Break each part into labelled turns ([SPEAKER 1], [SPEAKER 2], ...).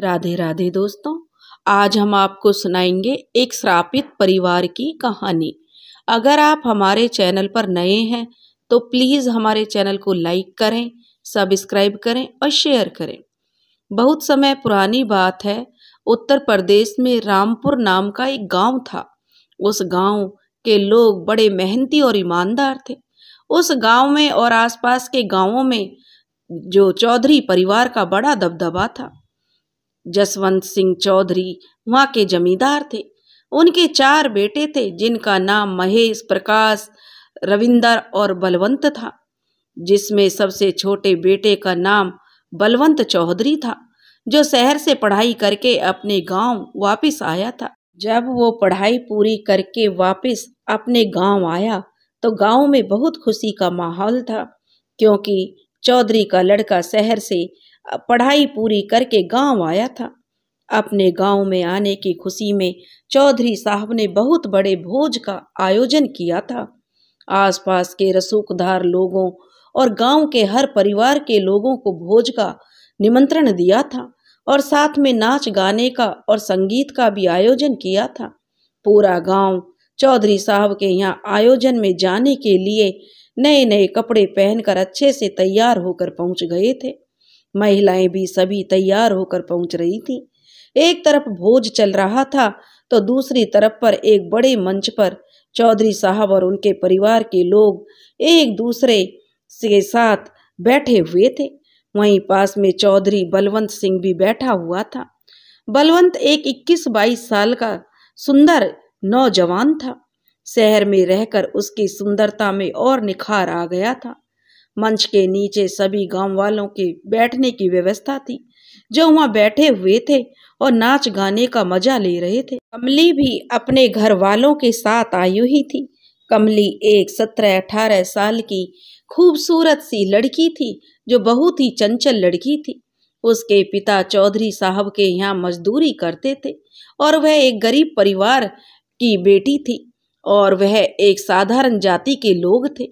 [SPEAKER 1] राधे राधे दोस्तों आज हम आपको सुनाएंगे एक श्रापित परिवार की कहानी अगर आप हमारे चैनल पर नए हैं तो प्लीज़ हमारे चैनल को लाइक करें सब्सक्राइब करें और शेयर करें बहुत समय पुरानी बात है उत्तर प्रदेश में रामपुर नाम का एक गांव था उस गांव के लोग बड़े मेहनती और ईमानदार थे उस गांव में और आसपास के गांवों में जो चौधरी परिवार का बड़ा दबदबा था जसवंत सिंह चौधरी वहाँ के जमींदार थे उनके चार बेटे थे जिनका नाम महेश प्रकाश रविंदर और बलवंत था जिसमें सबसे छोटे बेटे का नाम बलवंत चौधरी था जो शहर से पढ़ाई करके अपने गांव वापस आया था जब वो पढ़ाई पूरी करके वापस अपने गांव आया तो गांव में बहुत खुशी का माहौल था क्योंकि चौधरी का लड़का शहर से पढ़ाई पूरी करके गांव आया था अपने गांव में आने की खुशी में चौधरी साहब ने बहुत बड़े भोज का आयोजन किया था आसपास के रसूखदार लोगों और गांव के हर परिवार के लोगों को भोज का निमंत्रण दिया था और साथ में नाच गाने का और संगीत का भी आयोजन किया था पूरा गांव चौधरी साहब के यहाँ आयोजन में जाने के लिए नए नए कपड़े पहनकर अच्छे से तैयार होकर पहुँच गए थे महिलाएं भी सभी तैयार होकर पहुंच रही थीं एक तरफ भोज चल रहा था तो दूसरी तरफ पर एक बड़े मंच पर चौधरी साहब और उनके परिवार के लोग एक दूसरे के साथ बैठे हुए थे वहीं पास में चौधरी बलवंत सिंह भी बैठा हुआ था बलवंत एक 21-22 साल का सुंदर नौजवान था शहर में रहकर उसकी सुंदरता में और निखार आ गया था मंच के नीचे सभी गांव वालों के बैठने की व्यवस्था थी जो वहाँ बैठे हुए थे और नाच गाने का मजा ले रहे थे कमली भी अपने घर वालों के साथ आई हुई थी कमली एक सत्रह अठारह साल की खूबसूरत सी लड़की थी जो बहुत ही चंचल लड़की थी उसके पिता चौधरी साहब के यहाँ मजदूरी करते थे और वह एक गरीब परिवार की बेटी थी और वह एक साधारण जाति के लोग थे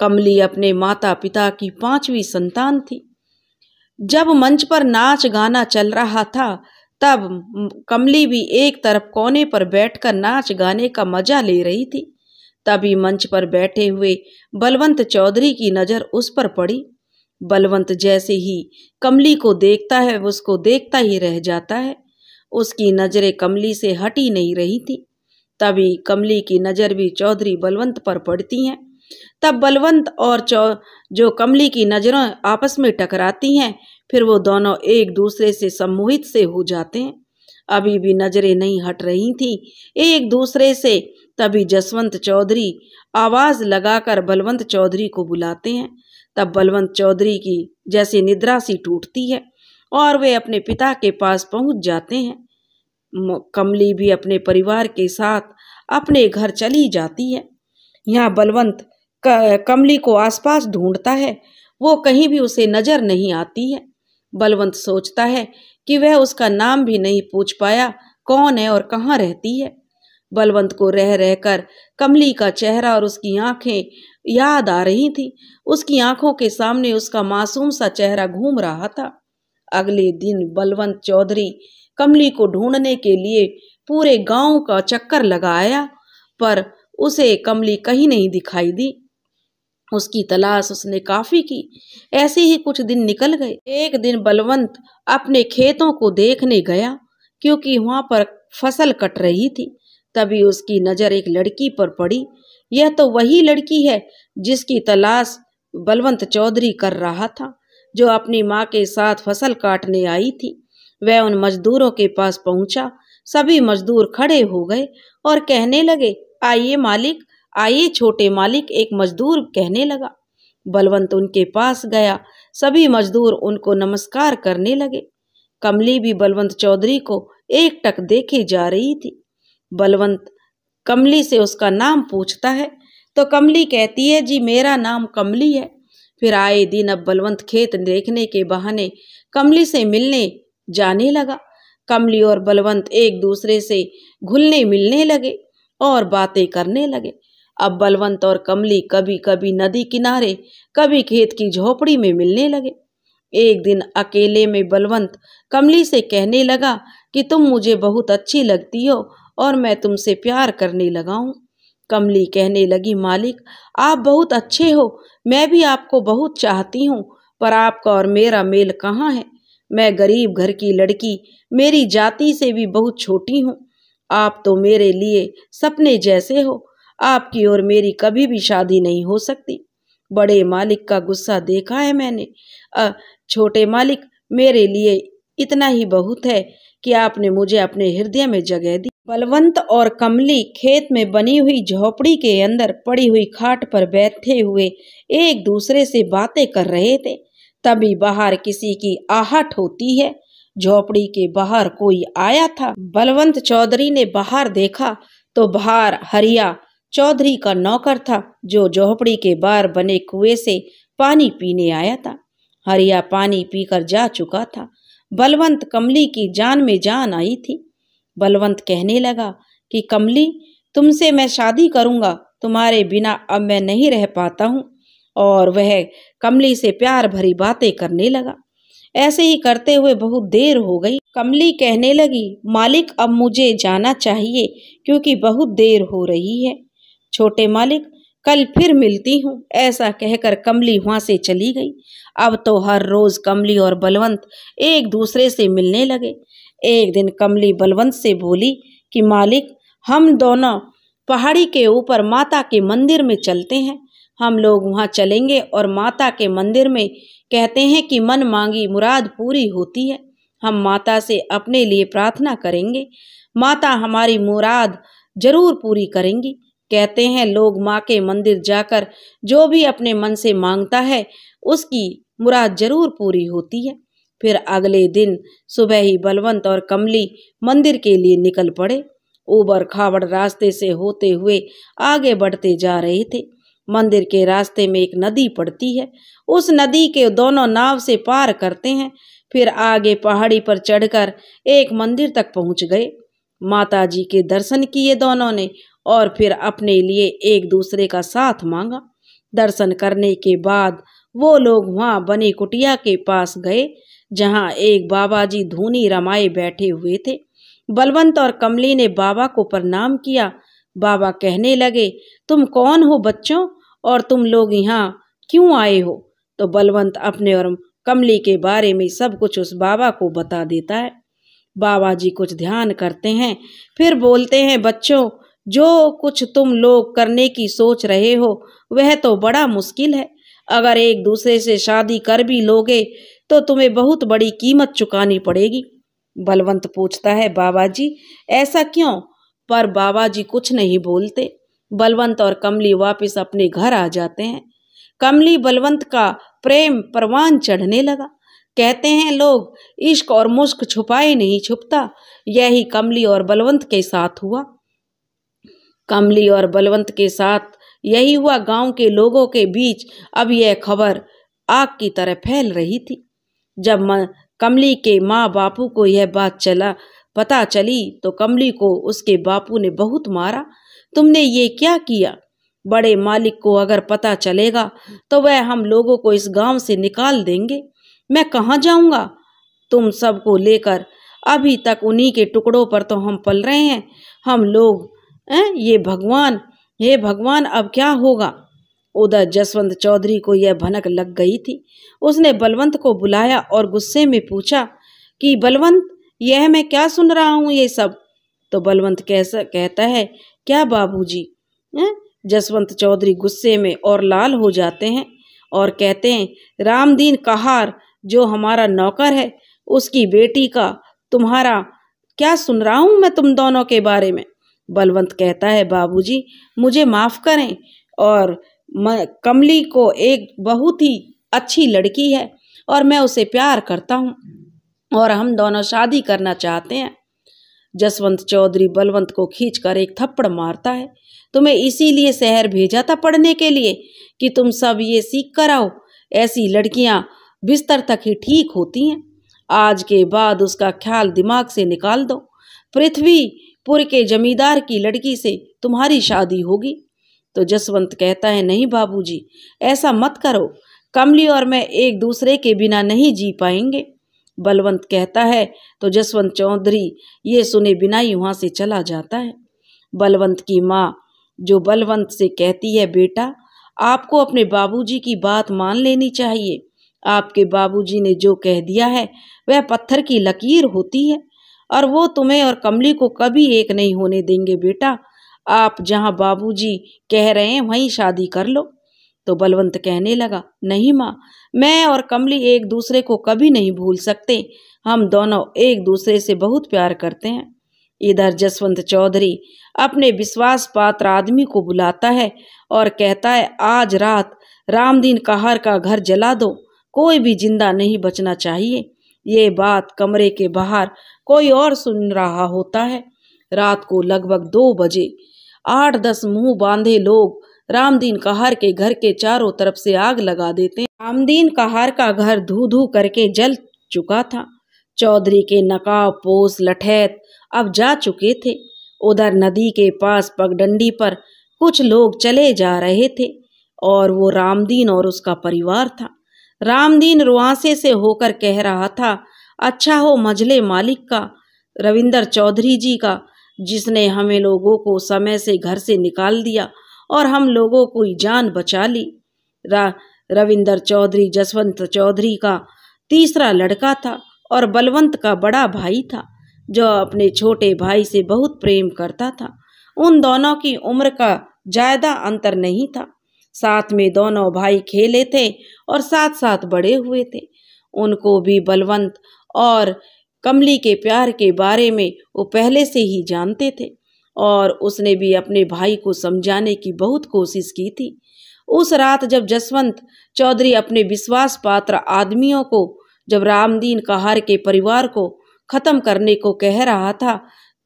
[SPEAKER 1] कमली अपने माता पिता की पांचवी संतान थी जब मंच पर नाच गाना चल रहा था तब कमली भी एक तरफ कोने पर बैठकर नाच गाने का मजा ले रही थी तभी मंच पर बैठे हुए बलवंत चौधरी की नज़र उस पर पड़ी बलवंत जैसे ही कमली को देखता है उसको देखता ही रह जाता है उसकी नज़रें कमली से हटी नहीं रही थी तभी कमली की नज़र भी चौधरी बलवंत पर पड़ती हैं तब बलवंत और चौ जो कमली की नज़रों आपस में टकराती हैं फिर वो दोनों एक दूसरे से सम्मोहित से हो जाते हैं अभी भी नज़रें नहीं हट रही थी एक दूसरे से तभी जसवंत चौधरी आवाज़ लगाकर बलवंत चौधरी को बुलाते हैं तब बलवंत चौधरी की जैसे निद्रा सी टूटती है और वे अपने पिता के पास पहुंच जाते हैं कमली भी अपने परिवार के साथ अपने घर चली जाती है यहाँ बलवंत कमली को आसपास ढूंढता है वो कहीं भी उसे नजर नहीं आती है बलवंत सोचता है कि वह उसका नाम भी नहीं पूछ पाया कौन है और कहाँ रहती है बलवंत को रह रहकर कमली का चेहरा और उसकी आंखें याद आ रही थी उसकी आंखों के सामने उसका मासूम सा चेहरा घूम रहा था अगले दिन बलवंत चौधरी कमली को ढूंढने के लिए पूरे गांव का चक्कर लगाया पर उसे कमली कहीं नहीं दिखाई दी उसकी तलाश उसने काफ़ी की ऐसे ही कुछ दिन निकल गए एक दिन बलवंत अपने खेतों को देखने गया क्योंकि वहाँ पर फसल कट रही थी तभी उसकी नज़र एक लड़की पर पड़ी यह तो वही लड़की है जिसकी तलाश बलवंत चौधरी कर रहा था जो अपनी माँ के साथ फसल काटने आई थी वह उन मजदूरों के पास पहुँचा सभी मजदूर खड़े हो गए और कहने लगे आइए मालिक आइए छोटे मालिक एक मजदूर कहने लगा बलवंत उनके पास गया सभी मजदूर उनको नमस्कार करने लगे कमली भी बलवंत चौधरी को एक टक देखे जा रही थी बलवंत कमली से उसका नाम पूछता है तो कमली कहती है जी मेरा नाम कमली है फिर आए दिन अब बलवंत खेत देखने के बहाने कमली से मिलने जाने लगा कमली और बलवंत एक दूसरे से घुलने मिलने लगे और बातें करने लगे अब बलवंत और कमली कभी कभी नदी किनारे कभी खेत की झोपड़ी में मिलने लगे एक दिन अकेले में बलवंत कमली से कहने लगा कि तुम मुझे बहुत अच्छी लगती हो और मैं तुमसे प्यार करने लगा हूँ कमली कहने लगी मालिक आप बहुत अच्छे हो मैं भी आपको बहुत चाहती हूँ पर आपका और मेरा मेल कहाँ है मैं गरीब घर की लड़की मेरी जाति से भी बहुत छोटी हूँ आप तो मेरे लिए सपने जैसे हो आपकी और मेरी कभी भी शादी नहीं हो सकती बड़े मालिक का गुस्सा देखा है मैंने आ, छोटे मालिक मेरे लिए इतना ही बहुत है कि आपने मुझे अपने हृदय में जगह दी बलवंत और कमली खेत में बनी हुई झोपड़ी के अंदर पड़ी हुई खाट पर बैठे हुए एक दूसरे से बातें कर रहे थे तभी बाहर किसी की आहट होती है झोपड़ी के बाहर कोई आया था बलवंत चौधरी ने बाहर देखा तो बाहर हरिया चौधरी का नौकर था जो झोपड़ी के बाहर बने कुएं से पानी पीने आया था हरिया पानी पीकर जा चुका था बलवंत कमली की जान में जान आई थी बलवंत कहने लगा कि कमली तुमसे मैं शादी करूंगा तुम्हारे बिना अब मैं नहीं रह पाता हूँ और वह कमली से प्यार भरी बातें करने लगा ऐसे ही करते हुए बहुत देर हो गई कमली कहने लगी मालिक अब मुझे जाना चाहिए क्योंकि बहुत देर हो रही है छोटे मालिक कल फिर मिलती हूँ ऐसा कहकर कमली वहाँ से चली गई अब तो हर रोज़ कमली और बलवंत एक दूसरे से मिलने लगे एक दिन कमली बलवंत से बोली कि मालिक हम दोनों पहाड़ी के ऊपर माता के मंदिर में चलते हैं हम लोग वहाँ चलेंगे और माता के मंदिर में कहते हैं कि मन मांगी मुराद पूरी होती है हम माता से अपने लिए प्रार्थना करेंगे माता हमारी मुराद जरूर पूरी करेंगी कहते हैं लोग माँ के मंदिर जाकर जो भी अपने मन से मांगता है उसकी मुराद जरूर पूरी होती है फिर अगले दिन सुबह ही बलवंत और कमली मंदिर के लिए निकल पड़े ऊबर खाबड़ रास्ते से होते हुए आगे बढ़ते जा रहे थे मंदिर के रास्ते में एक नदी पड़ती है उस नदी के दोनों नाव से पार करते हैं फिर आगे पहाड़ी पर चढ़कर एक मंदिर तक पहुंच गए माता जी के दर्शन किए दोनों ने और फिर अपने लिए एक दूसरे का साथ मांगा दर्शन करने के बाद वो लोग वहाँ बनी कुटिया के पास गए जहाँ एक बाबा जी धूनी रमाए बैठे हुए थे बलवंत और कमली ने बाबा को प्रणाम किया बाबा कहने लगे तुम कौन हो बच्चों और तुम लोग यहाँ क्यों आए हो तो बलवंत अपने और कमली के बारे में सब कुछ उस बाबा को बता देता है बाबा जी कुछ ध्यान करते हैं फिर बोलते हैं बच्चों जो कुछ तुम लोग करने की सोच रहे हो वह तो बड़ा मुश्किल है अगर एक दूसरे से शादी कर भी लोगे तो तुम्हें बहुत बड़ी कीमत चुकानी पड़ेगी बलवंत पूछता है बाबा जी ऐसा क्यों पर बाबा जी कुछ नहीं बोलते बलवंत और कमली वापस अपने घर आ जाते हैं कमली बलवंत का प्रेम परवान चढ़ने लगा कहते हैं लोग इश्क और मुश्क छुपाए नहीं छुपता यही कमली और बलवंत के साथ हुआ कमली और बलवंत के साथ यही हुआ गांव के लोगों के बीच अब यह खबर आग की तरह फैल रही थी जब कमली के माँ बापू को यह बात चला पता चली तो कमली को उसके बापू ने बहुत मारा तुमने ये क्या किया बड़े मालिक को अगर पता चलेगा तो वह हम लोगों को इस गांव से निकाल देंगे मैं कहाँ जाऊँगा तुम सबको लेकर अभी तक उन्हीं के टुकड़ों पर तो हम पल रहे हैं हम लोग है ये भगवान हे भगवान अब क्या होगा उधर जसवंत चौधरी को यह भनक लग गई थी उसने बलवंत को बुलाया और गुस्से में पूछा कि बलवंत यह मैं क्या सुन रहा हूँ ये सब तो बलवंत कैसा कहता है क्या बाबूजी जसवंत चौधरी गुस्से में और लाल हो जाते हैं और कहते हैं रामदीन कहार जो हमारा नौकर है उसकी बेटी का तुम्हारा क्या सुन रहा हूँ मैं तुम दोनों के बारे में बलवंत कहता है बाबूजी मुझे माफ़ करें और कमली को एक बहुत ही अच्छी लड़की है और मैं उसे प्यार करता हूँ और हम दोनों शादी करना चाहते हैं जसवंत चौधरी बलवंत को खींचकर एक थप्पड़ मारता है तुम्हें इसीलिए शहर भेजा था पढ़ने के लिए कि तुम सब ये सीख कर आओ ऐसी लड़कियाँ बिस्तर तक ही ठीक होती हैं आज के बाद उसका ख्याल दिमाग से निकाल दो पृथ्वी पुर के जमींदार की लड़की से तुम्हारी शादी होगी तो जसवंत कहता है नहीं बाबूजी ऐसा मत करो कमली और मैं एक दूसरे के बिना नहीं जी पाएंगे बलवंत कहता है तो जसवंत चौधरी ये सुने बिना ही वहाँ से चला जाता है बलवंत की माँ जो बलवंत से कहती है बेटा आपको अपने बाबूजी की बात मान लेनी चाहिए आपके बाबूजी ने जो कह दिया है वह पत्थर की लकीर होती है और वो तुम्हें और कमली को कभी एक नहीं होने देंगे बेटा आप जहाँ बाबूजी कह रहे हैं वहीं शादी कर लो तो बलवंत कहने लगा नहीं माँ मैं और कमली एक दूसरे को कभी नहीं भूल सकते हम दोनों एक दूसरे से बहुत प्यार करते हैं इधर जसवंत चौधरी अपने विश्वास पात्र आदमी को बुलाता है और कहता है आज रात रामदीन कहार का घर जला दो कोई भी जिंदा नहीं बचना चाहिए ये बात कमरे के बाहर कोई और सुन रहा होता है रात को लगभग दो बजे आठ दस मुंह बांधे लोग रामदीन कहार के घर के चारों तरफ से आग लगा देते रामदीन कहार का घर धू धू करके जल चुका था चौधरी के नकाब पोस लठैत अब जा चुके थे उधर नदी के पास पगडंडी पर कुछ लोग चले जा रहे थे और वो रामदीन और उसका परिवार था रामदीन रुआसे से होकर कह रहा था अच्छा हो मजले मालिक का रविंदर चौधरी जी का जिसने हमें लोगों को समय से घर से निकाल दिया और हम लोगों को जान बचा ली रविंदर चौधरी जसवंत चौधरी का तीसरा लड़का था और बलवंत का बड़ा भाई था जो अपने छोटे भाई से बहुत प्रेम करता था उन दोनों की उम्र का ज़्यादा अंतर नहीं था साथ में दोनों भाई खेले थे और साथ साथ बड़े हुए थे उनको भी बलवंत और कमली के प्यार के बारे में वो पहले से ही जानते थे और उसने भी अपने भाई को समझाने की बहुत कोशिश की थी उस रात जब जसवंत चौधरी अपने विश्वास पात्र आदमियों को जब रामदीन कहार के परिवार को खत्म करने को कह रहा था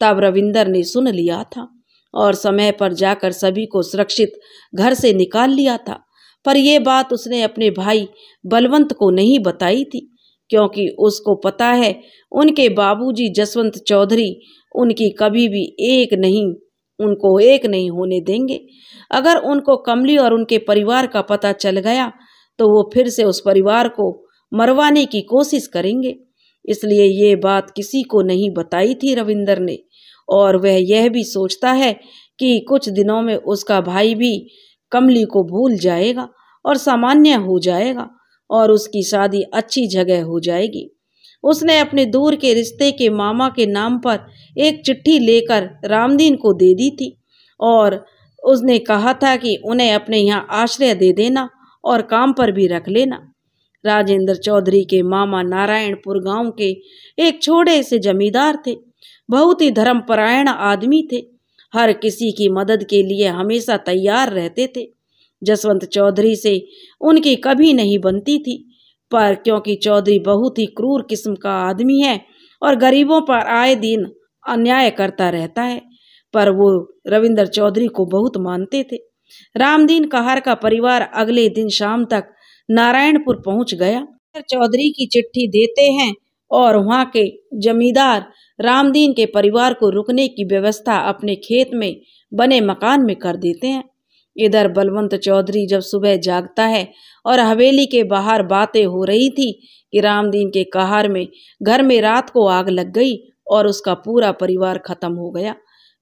[SPEAKER 1] तब रविंदर ने सुन लिया था और समय पर जाकर सभी को सुरक्षित घर से निकाल लिया था पर यह बात उसने अपने भाई बलवंत को नहीं बताई थी क्योंकि उसको पता है उनके बाबूजी जसवंत चौधरी उनकी कभी भी एक नहीं उनको एक नहीं होने देंगे अगर उनको कमली और उनके परिवार का पता चल गया तो वो फिर से उस परिवार को मरवाने की कोशिश करेंगे इसलिए ये बात किसी को नहीं बताई थी रविंदर ने और वह यह भी सोचता है कि कुछ दिनों में उसका भाई भी कमली को भूल जाएगा और सामान्य हो जाएगा और उसकी शादी अच्छी जगह हो जाएगी उसने अपने दूर के रिश्ते के मामा के नाम पर एक चिट्ठी लेकर रामदीन को दे दी थी और उसने कहा था कि उन्हें अपने यहाँ आश्रय दे देना और काम पर भी रख लेना राजेंद्र चौधरी के मामा नारायणपुर गांव के एक छोटे से जमींदार थे बहुत ही धर्मपरायण आदमी थे हर किसी की मदद के लिए हमेशा तैयार रहते थे जसवंत चौधरी से उनकी कभी नहीं बनती थी पर क्योंकि चौधरी बहुत ही क्रूर किस्म का आदमी है और गरीबों पर आए दिन अन्याय करता रहता है पर वो रविंदर चौधरी को बहुत मानते थे रामदीन कहार का परिवार अगले दिन शाम तक नारायणपुर पहुंच गया चौधरी की चिट्ठी देते हैं और वहाँ के जमींदार रामदीन के परिवार को रुकने की व्यवस्था अपने खेत में बने मकान में कर देते हैं इधर बलवंत चौधरी जब सुबह जागता है और हवेली के बाहर बातें हो रही थी कि रामदीन के कहार में घर में रात को आग लग गई और उसका पूरा परिवार खत्म हो गया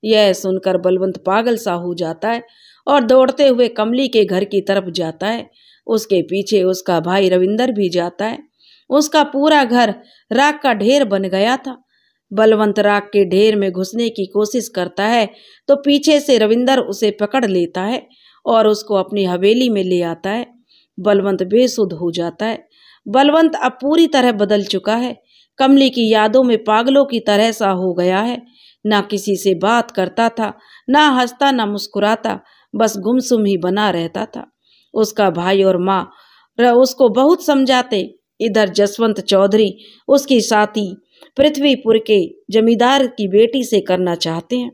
[SPEAKER 1] यह सुनकर बलवंत पागल सा हो जाता है और दौड़ते हुए कमली के घर की तरफ जाता है उसके पीछे उसका भाई रविंदर भी जाता है उसका पूरा घर राख का ढेर बन गया था बलवंत राग के ढेर में घुसने की कोशिश करता है तो पीछे से रविंदर उसे पकड़ लेता है और उसको अपनी हवेली में ले आता है बलवंत बेसुध हो जाता है बलवंत अब पूरी तरह बदल चुका है कमली की यादों में पागलों की तरह सा हो गया है ना किसी से बात करता था ना हंसता ना मुस्कुराता बस गुमसुम ही बना रहता था उसका भाई और माँ उसको बहुत समझाते इधर जसवंत चौधरी उसकी साथी पृथ्वीपुर के जमींदार की बेटी से करना चाहते हैं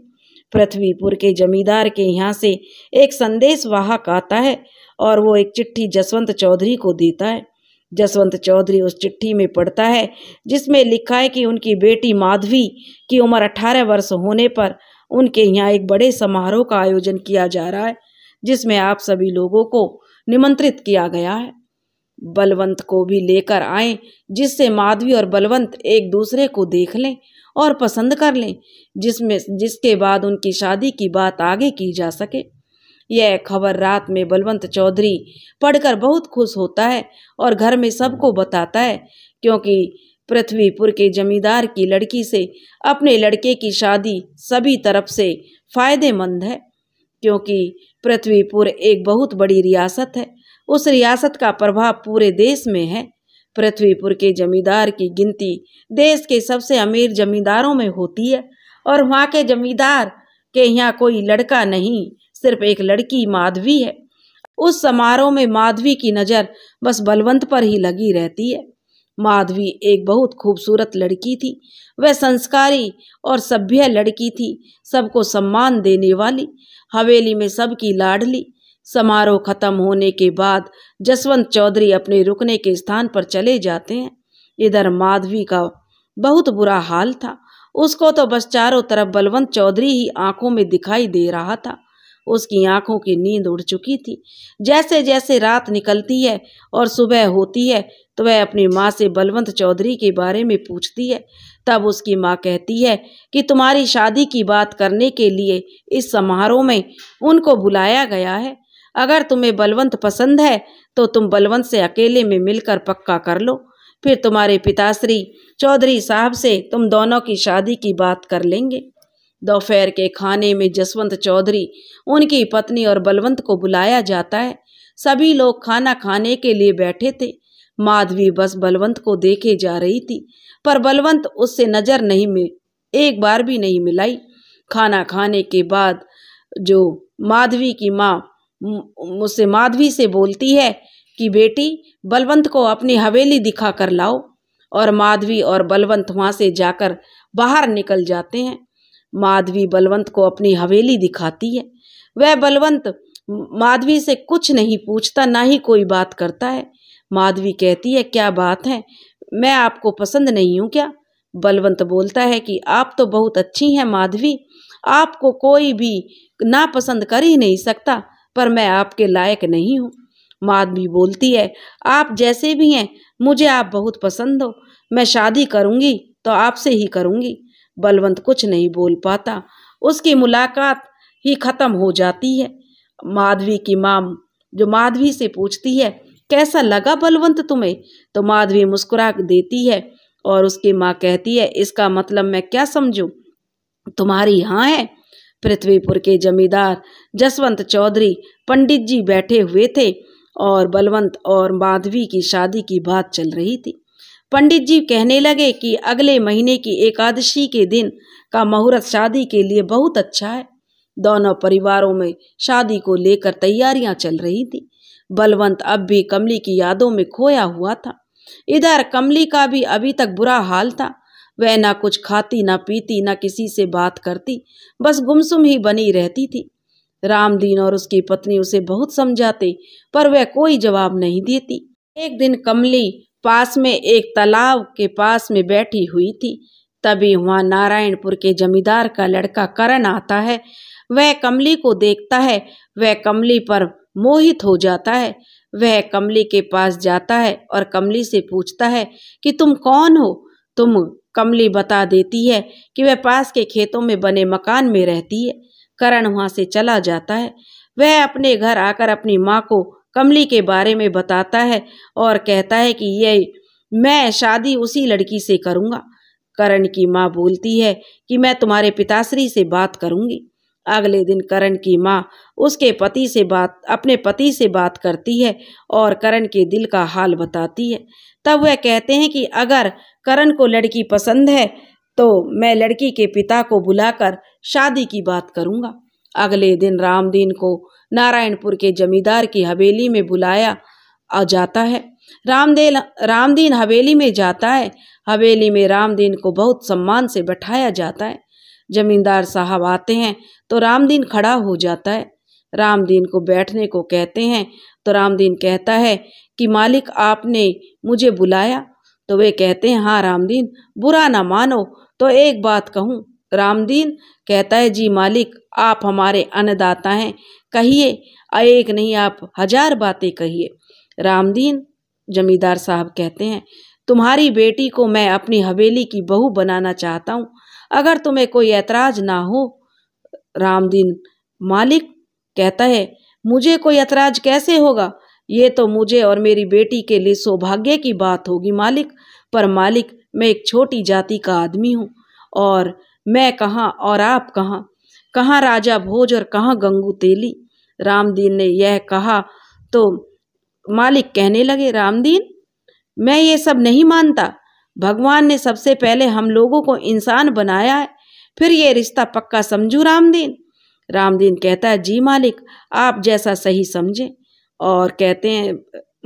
[SPEAKER 1] पृथ्वीपुर के जमींदार के यहाँ से एक संदेश वाहक आता है और वो एक चिट्ठी जसवंत चौधरी को देता है जसवंत चौधरी उस चिट्ठी में पढ़ता है जिसमें लिखा है कि उनकी बेटी माधवी की उम्र 18 वर्ष होने पर उनके यहाँ एक बड़े समारोह का आयोजन किया जा रहा है जिसमें आप सभी लोगों को निमंत्रित किया गया है बलवंत को भी लेकर आए जिससे माधवी और बलवंत एक दूसरे को देख लें और पसंद कर लें जिसमें जिसके बाद उनकी शादी की बात आगे की जा सके यह खबर रात में बलवंत चौधरी पढ़कर बहुत खुश होता है और घर में सबको बताता है क्योंकि पृथ्वीपुर के जमींदार की लड़की से अपने लड़के की शादी सभी तरफ से फायदेमंद है क्योंकि पृथ्वीपुर एक बहुत बड़ी रियासत है उस रियासत का प्रभाव पूरे देश में है पृथ्वीपुर के जमींदार की गिनती देश के सबसे अमीर जमींदारों में होती है और वहाँ के जमींदार के यहाँ कोई लड़का नहीं सिर्फ एक लड़की माधवी है उस समारोह में माधवी की नज़र बस बलवंत पर ही लगी रहती है माधवी एक बहुत खूबसूरत लड़की थी वह संस्कारी और सभ्य लड़की थी सबको सम्मान देने वाली हवेली में सबकी लाडली समारोह खत्म होने के बाद जसवंत चौधरी अपने रुकने के स्थान पर चले जाते हैं इधर माधवी का बहुत बुरा हाल था उसको तो बस चारों तरफ बलवंत चौधरी ही आंखों में दिखाई दे रहा था उसकी आंखों की नींद उड़ चुकी थी जैसे जैसे रात निकलती है और सुबह होती है तो वह अपनी माँ से बलवंत चौधरी के बारे में पूछती है तब उसकी माँ कहती है कि तुम्हारी शादी की बात करने के लिए इस समारोह में उनको बुलाया गया है अगर तुम्हें बलवंत पसंद है तो तुम बलवंत से अकेले में मिलकर पक्का कर लो फिर तुम्हारे पिताश्री चौधरी साहब से तुम दोनों की शादी की बात कर लेंगे दोपहर के खाने में जसवंत चौधरी उनकी पत्नी और बलवंत को बुलाया जाता है सभी लोग खाना खाने के लिए बैठे थे माधवी बस बलवंत को देखे जा रही थी पर बलवंत उससे नज़र नहीं मिल एक बार भी नहीं मिलाई खाना खाने के बाद जो माधवी की माँ मुझसे माधवी से बोलती है कि बेटी बलवंत को अपनी हवेली दिखा कर लाओ और माधवी और बलवंत वहाँ से जाकर बाहर निकल जाते हैं माधवी बलवंत को अपनी हवेली दिखाती है वह बलवंत माधवी से कुछ नहीं पूछता ना ही कोई बात करता है माधवी कहती है क्या बात है मैं आपको पसंद नहीं हूँ क्या बलवंत बोलता है कि आप तो बहुत अच्छी हैं माधवी आपको कोई भी नापसंद कर ही नहीं सकता पर मैं आपके लायक नहीं हूँ माधवी बोलती है आप जैसे भी हैं मुझे आप बहुत पसंद हो मैं शादी करूँगी तो आपसे ही करूँगी बलवंत कुछ नहीं बोल पाता उसकी मुलाकात ही ख़त्म हो जाती है माधवी की माँ जो माधवी से पूछती है कैसा लगा बलवंत तुम्हें तो माधवी मुस्कुरा देती है और उसकी माँ कहती है इसका मतलब मैं क्या समझूं तुम्हारी हाँ है पृथ्वीपुर के जमींदार जसवंत चौधरी पंडित जी बैठे हुए थे और बलवंत और माधवी की शादी की बात चल रही थी पंडित जी कहने लगे कि अगले महीने की एकादशी के दिन का मुहूर्त शादी के लिए बहुत अच्छा है दोनों परिवारों में शादी को लेकर तैयारियां चल रही थी बलवंत अब भी कमली की यादों में खोया हुआ था इधर कमली का भी अभी तक बुरा हाल था वह ना कुछ खाती ना पीती ना किसी से बात करती बस गुमसुम ही बनी रहती थी रामदीन और उसकी पत्नी उसे बहुत समझाते पर वह कोई जवाब नहीं देती एक दिन कमली पास में एक तालाब के पास में बैठी हुई थी तभी वहाँ नारायणपुर के जमींदार का लड़का करण आता है वह कमली को देखता है वह कमली पर मोहित हो जाता है वह कमली के पास जाता है और कमली से पूछता है कि तुम कौन हो तुम कमली बता देती है कि वह पास के खेतों में बने मकान में रहती है करण वहाँ से चला जाता है वह अपने घर आकर अपनी माँ को कमली के बारे में बताता है और कहता है कि ये मैं शादी उसी लड़की से करूँगा करण की माँ बोलती है कि मैं तुम्हारे पिताश्री से बात करूँगी अगले दिन करण की माँ उसके पति से बात अपने पति से बात करती है और करण के दिल का हाल बताती है तब वह कहते हैं कि अगर करण को लड़की पसंद है तो मैं लड़की के पिता को बुलाकर शादी की बात करूंगा अगले दिन रामदीन को नारायणपुर के जमींदार की हवेली में बुलाया आ जाता है रामदेल रामदीन हवेली में जाता है हवेली में रामदीन को बहुत सम्मान से बैठाया जाता है जमींदार साहब आते हैं तो रामदीन खड़ा हो जाता है रामदीन को बैठने को कहते हैं तो रामदीन कहता है कि मालिक आपने मुझे बुलाया तो वे कहते हैं हाँ रामदीन बुरा ना मानो तो एक बात कहूँ रामदीन कहता है जी मालिक आप हमारे अन्नदाता हैं कहिए एक नहीं आप हजार बातें कहिए रामदीन जमींदार साहब कहते हैं तुम्हारी बेटी को मैं अपनी हवेली की बहू बनाना चाहता हूँ अगर तुम्हें कोई ऐतराज ना हो रामदीन मालिक कहता है मुझे कोई ऐतराज कैसे होगा ये तो मुझे और मेरी बेटी के लिए सौभाग्य की बात होगी मालिक पर मालिक मैं एक छोटी जाति का आदमी हूँ और मैं कहाँ और आप कहाँ कहाँ राजा भोज और कहाँ गंगू तेली रामदीन ने यह कहा तो मालिक कहने लगे रामदीन मैं ये सब नहीं मानता भगवान ने सबसे पहले हम लोगों को इंसान बनाया है फिर ये रिश्ता पक्का समझू रामदीन रामदीन कहता है जी मालिक आप जैसा सही समझें और कहते हैं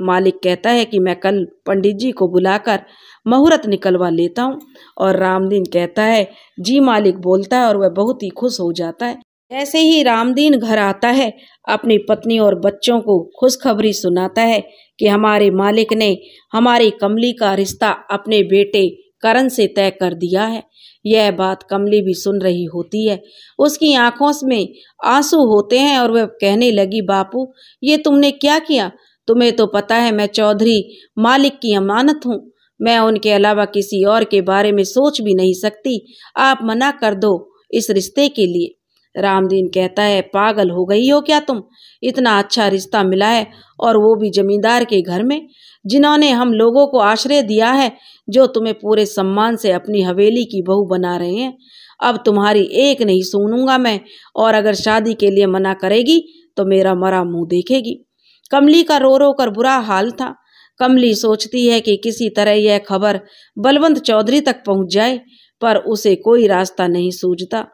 [SPEAKER 1] मालिक कहता है कि मैं कल पंडित जी को बुलाकर मुहूर्त निकलवा लेता हूँ और रामदीन कहता है जी मालिक बोलता है और वह बहुत ही खुश हो जाता है जैसे ही रामदीन घर आता है अपनी पत्नी और बच्चों को खुशखबरी सुनाता है कि हमारे मालिक ने हमारी कमली का रिश्ता अपने बेटे करण से तय कर दिया है यह बात कमली भी सुन रही होती है उसकी आंखों में आंसू होते हैं और वह कहने लगी बापू ये तुमने क्या किया तुम्हें तो पता है मैं चौधरी मालिक की अमानत हूँ मैं उनके अलावा किसी और के बारे में सोच भी नहीं सकती आप मना कर दो इस रिश्ते के लिए रामदीन कहता है पागल हो गई हो क्या तुम इतना अच्छा रिश्ता मिला है और वो भी जमींदार के घर में जिन्होंने हम लोगों को आश्रय दिया है जो तुम्हें पूरे सम्मान से अपनी हवेली की बहू बना रहे हैं अब तुम्हारी एक नहीं सुनूंगा मैं और अगर शादी के लिए मना करेगी तो मेरा मरा मुंह देखेगी कमली का रो रो कर बुरा हाल था कमली सोचती है कि किसी तरह यह खबर बलवंत चौधरी तक पहुंच जाए पर उसे कोई रास्ता नहीं सूझता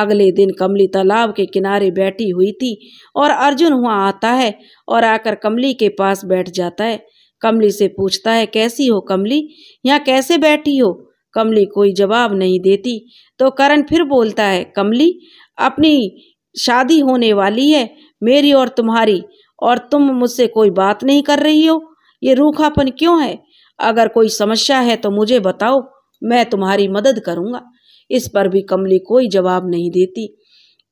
[SPEAKER 1] अगले दिन कमली तालाब के किनारे बैठी हुई थी और अर्जुन वहाँ आता है और आकर कमली के पास बैठ जाता है कमली से पूछता है कैसी हो कमली यहाँ कैसे बैठी हो कमली कोई जवाब नहीं देती तो करण फिर बोलता है कमली अपनी शादी होने वाली है मेरी और तुम्हारी और तुम मुझसे कोई बात नहीं कर रही हो ये रूखापन क्यों है अगर कोई समस्या है तो मुझे बताओ मैं तुम्हारी मदद करूँगा इस पर भी कमली कोई जवाब नहीं देती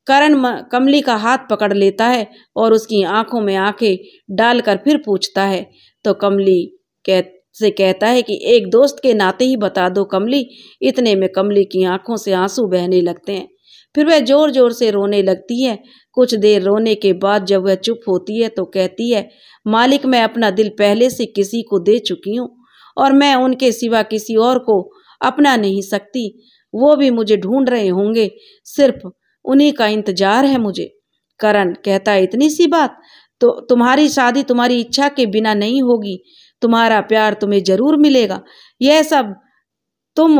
[SPEAKER 1] करण कमली का हाथ पकड़ लेता है और उसकी आंखों में आंखें डालकर फिर पूछता है तो कमली कह से कहता है कि एक दोस्त के नाते ही बता दो कमली इतने में कमली की आंखों से आंसू बहने लगते हैं फिर वह जोर जोर से रोने लगती है कुछ देर रोने के बाद जब वह चुप होती है तो कहती है मालिक मैं अपना दिल पहले से किसी को दे चुकी हूँ और मैं उनके सिवा किसी और को अपना नहीं सकती वो भी मुझे ढूंढ रहे होंगे सिर्फ उन्हीं का इंतजार है मुझे करण कहता है इतनी सी बात तो तुम्हारी शादी तुम्हारी इच्छा के बिना नहीं होगी तुम्हारा प्यार तुम्हें जरूर मिलेगा यह सब तुम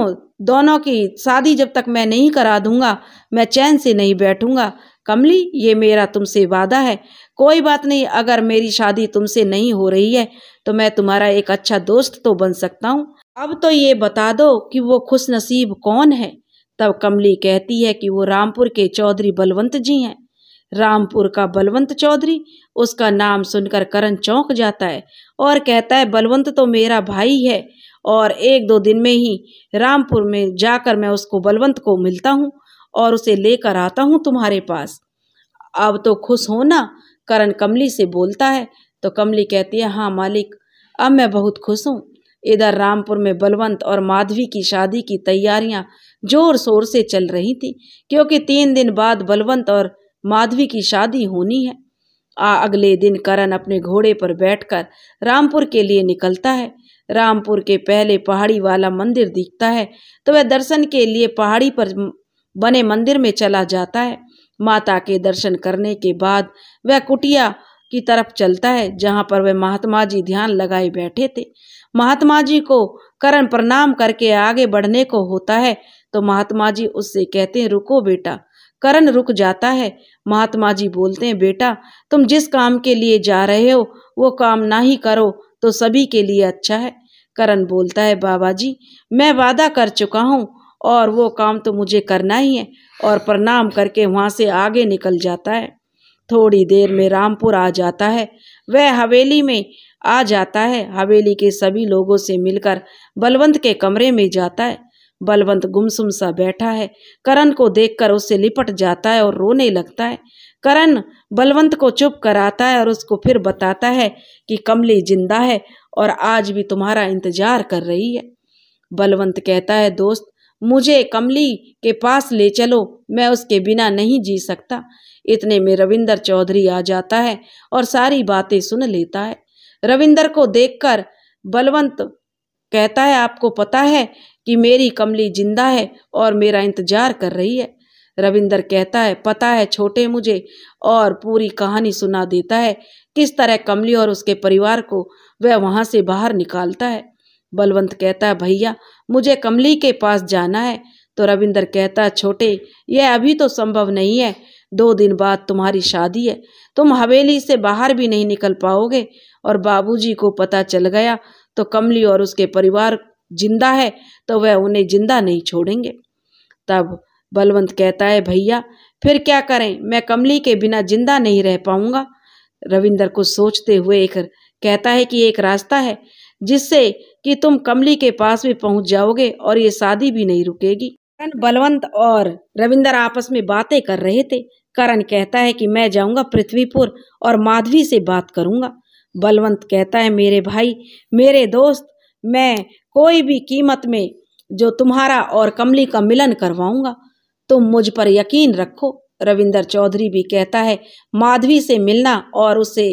[SPEAKER 1] दोनों की शादी जब तक मैं नहीं करा दूंगा मैं चैन से नहीं बैठूंगा कमली ये मेरा तुमसे वादा है कोई बात नहीं अगर मेरी शादी तुमसे नहीं हो रही है तो मैं तुम्हारा एक अच्छा दोस्त तो बन सकता हूँ अब तो ये बता दो कि वो खुश नसीब कौन है तब कमली कहती है कि वो रामपुर के चौधरी बलवंत जी हैं रामपुर का बलवंत चौधरी उसका नाम सुनकर करण चौंक जाता है और कहता है बलवंत तो मेरा भाई है और एक दो दिन में ही रामपुर में जाकर मैं उसको बलवंत को मिलता हूँ और उसे लेकर आता हूँ तुम्हारे पास अब तो खुश हो ना करण कमली से बोलता है तो कमली कहती है हाँ मालिक अब मैं बहुत खुश हूँ इधर रामपुर में बलवंत और माधवी की शादी की तैयारियाँ जोर शोर से चल रही थी क्योंकि तीन दिन बाद बलवंत और माधवी की शादी होनी है आ अगले दिन करण अपने घोड़े पर बैठकर रामपुर के लिए निकलता है रामपुर के पहले पहाड़ी वाला मंदिर दिखता है तो वह दर्शन के लिए पहाड़ी पर बने मंदिर में चला जाता है माता के दर्शन करने के बाद वह कुटिया की तरफ चलता है जहाँ पर वह महात्मा जी ध्यान लगाए बैठे थे महात्मा जी को करण प्रणाम करके आगे बढ़ने को होता है तो महात्मा जी उससे कहते हैं रुको बेटा करण रुक जाता है महात्मा जी बोलते हैं बेटा तुम जिस काम के लिए जा रहे हो वो काम ना ही करो तो सभी के लिए अच्छा है करण बोलता है बाबा जी मैं वादा कर चुका हूँ और वो काम तो मुझे करना ही है और प्रणाम करके वहाँ से आगे निकल जाता है थोड़ी देर में रामपुर आ जाता है वह हवेली में आ जाता है हवेली के सभी लोगों से मिलकर बलवंत के कमरे में जाता है बलवंत गुमसुम सा बैठा है करण को देखकर उससे लिपट जाता है और रोने लगता है करण बलवंत को चुप कराता है और उसको फिर बताता है कि कमली जिंदा है और आज भी तुम्हारा इंतजार कर रही है बलवंत कहता है दोस्त मुझे कमली के पास ले चलो मैं उसके बिना नहीं जी सकता इतने में रविंदर चौधरी आ जाता है और सारी बातें सुन लेता है रविंदर को देखकर बलवंत कहता है आपको पता है कि मेरी कमली जिंदा है और मेरा इंतजार कर रही है रविंदर कहता है पता है छोटे मुझे और पूरी कहानी सुना देता है किस तरह कमली और उसके परिवार को वह वहाँ से बाहर निकालता है बलवंत कहता है भैया मुझे कमली के पास जाना है तो रविंदर कहता है छोटे यह अभी तो संभव नहीं है दो दिन बाद तुम्हारी शादी है तुम हवेली से बाहर भी नहीं निकल पाओगे और बाबूजी को पता चल गया तो कमली और उसके परिवार जिंदा है तो वह उन्हें जिंदा नहीं छोड़ेंगे तब बलवंत कहता है भैया फिर क्या करें मैं कमली के बिना जिंदा नहीं रह पाऊंगा रविंदर को सोचते हुए एक कहता है कि एक रास्ता है जिससे कि तुम कमली के पास भी पहुंच जाओगे और ये शादी भी नहीं रुकेगी करण बलवंत और रविंदर आपस में बातें कर रहे थे करण कहता है कि मैं जाऊंगा पृथ्वीपुर और माधवी से बात करूंगा बलवंत कहता है मेरे भाई मेरे दोस्त मैं कोई भी कीमत में जो तुम्हारा और कमली का मिलन करवाऊंगा तुम मुझ पर यकीन रखो रविंदर चौधरी भी कहता है माधवी से मिलना और उसे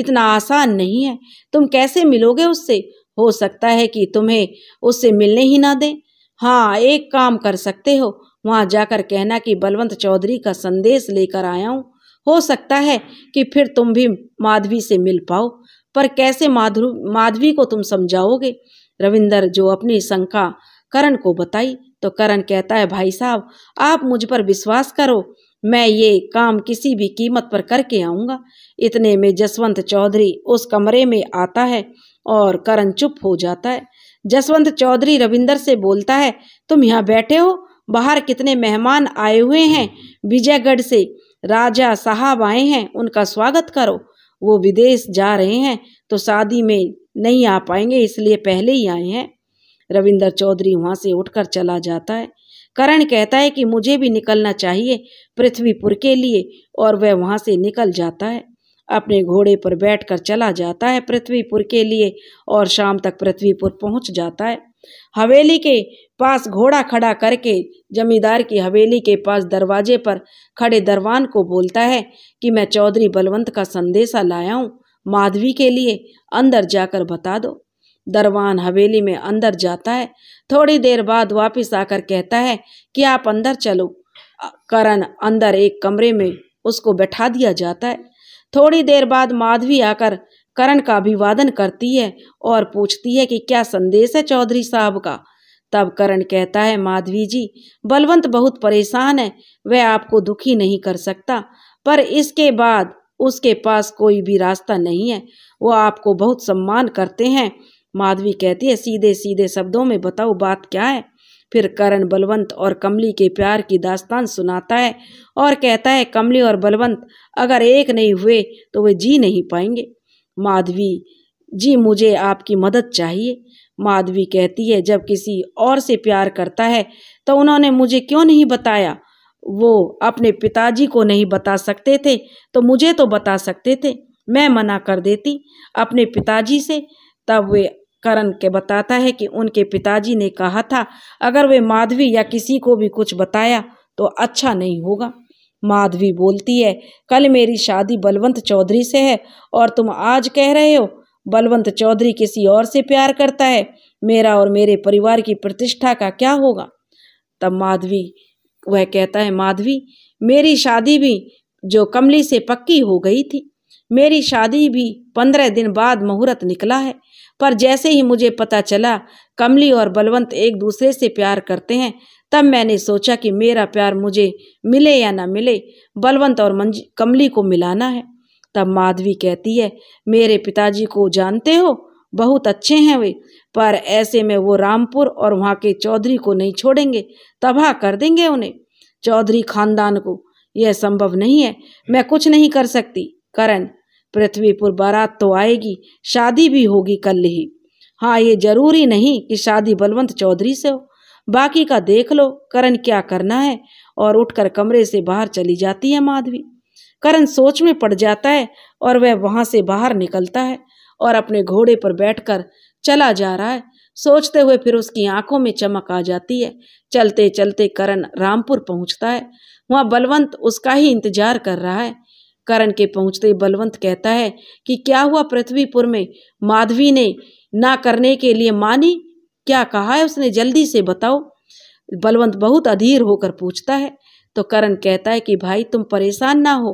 [SPEAKER 1] इतना आसान नहीं है तुम कैसे मिलोगे उससे हो सकता है कि तुम्हें उससे मिलने ही ना दें हाँ एक काम कर सकते हो वहाँ जाकर कहना कि बलवंत चौधरी का संदेश लेकर आया हूँ हो सकता है कि फिर तुम भी माधवी से मिल पाओ पर कैसे माधु माधवी को तुम समझाओगे रविंदर जो अपनी शंका करण को बताई तो करण कहता है भाई साहब आप मुझ पर विश्वास करो मैं ये काम किसी भी कीमत पर करके आऊँगा इतने में जसवंत चौधरी उस कमरे में आता है और करण चुप हो जाता है जसवंत चौधरी रविंदर से बोलता है तुम यहाँ बैठे हो बाहर कितने मेहमान आए हुए हैं विजयगढ़ से राजा साहब आए हैं उनका स्वागत करो वो विदेश जा रहे हैं तो शादी में नहीं आ पाएंगे इसलिए पहले ही आए हैं रविंदर चौधरी वहाँ से उठकर चला जाता है करण कहता है कि मुझे भी निकलना चाहिए पृथ्वीपुर के लिए और वह वहाँ से निकल जाता है अपने घोड़े पर बैठकर चला जाता है पृथ्वीपुर के लिए और शाम तक पृथ्वीपुर पहुंच जाता है हवेली के पास घोड़ा खड़ा करके जमींदार की हवेली के पास दरवाजे पर खड़े दरवान को बोलता है कि मैं चौधरी बलवंत का संदेशा लाया हूँ माधवी के लिए अंदर जाकर बता दो दरवान हवेली में अंदर जाता है थोड़ी देर बाद वापस आकर कहता है कि आप अंदर चलो करण अंदर एक कमरे में उसको बैठा दिया जाता है थोड़ी देर बाद माधवी आकर करण का अभिवादन करती है और पूछती है कि क्या संदेश है चौधरी साहब का तब करण कहता है माधवी जी बलवंत बहुत परेशान है वह आपको दुखी नहीं कर सकता पर इसके बाद उसके पास कोई भी रास्ता नहीं है वो आपको बहुत सम्मान करते हैं माधवी कहती है सीधे सीधे शब्दों में बताओ बात क्या है फिर करण बलवंत और कमली के प्यार की दास्तान सुनाता है और कहता है कमली और बलवंत अगर एक नहीं हुए तो वे जी नहीं पाएंगे माधवी जी मुझे आपकी मदद चाहिए माधवी कहती है जब किसी और से प्यार करता है तो उन्होंने मुझे क्यों नहीं बताया वो अपने पिताजी को नहीं बता सकते थे तो मुझे तो बता सकते थे मैं मना कर देती अपने पिताजी से तब वे करण के बताता है कि उनके पिताजी ने कहा था अगर वे माधवी या किसी को भी कुछ बताया तो अच्छा नहीं होगा माधवी बोलती है कल मेरी शादी बलवंत चौधरी से है और तुम आज कह रहे हो बलवंत चौधरी किसी और से प्यार करता है मेरा और मेरे परिवार की प्रतिष्ठा का क्या होगा तब माधवी वह कहता है माधवी मेरी शादी भी जो कमली से पक्की हो गई थी मेरी शादी भी पंद्रह दिन बाद मुहूर्त निकला है पर जैसे ही मुझे पता चला कमली और बलवंत एक दूसरे से प्यार करते हैं तब मैंने सोचा कि मेरा प्यार मुझे मिले या ना मिले बलवंत और मंज कमली को मिलाना है तब माधवी कहती है मेरे पिताजी को जानते हो बहुत अच्छे हैं वे पर ऐसे में वो रामपुर और वहाँ के चौधरी को नहीं छोड़ेंगे तबाह कर देंगे उन्हें चौधरी खानदान को यह संभव नहीं है मैं कुछ नहीं कर सकती करण पृथ्वीपुर बारात तो आएगी शादी भी होगी कल ही हाँ ये जरूरी नहीं कि शादी बलवंत चौधरी से हो बाकी का देख लो करण क्या करना है और उठकर कमरे से बाहर चली जाती है माधवी करण सोच में पड़ जाता है और वह वहाँ से बाहर निकलता है और अपने घोड़े पर बैठकर चला जा रहा है सोचते हुए फिर उसकी आंखों में चमक आ जाती है चलते चलते करण रामपुर पहुंचता है वहाँ बलवंत उसका ही इंतजार कर रहा है करण के पहुंचते बलवंत कहता है कि क्या हुआ पृथ्वीपुर में माधवी ने ना करने के लिए मानी क्या कहा है उसने जल्दी से बताओ बलवंत बहुत अधीर होकर पूछता है तो करण कहता है कि भाई तुम परेशान ना हो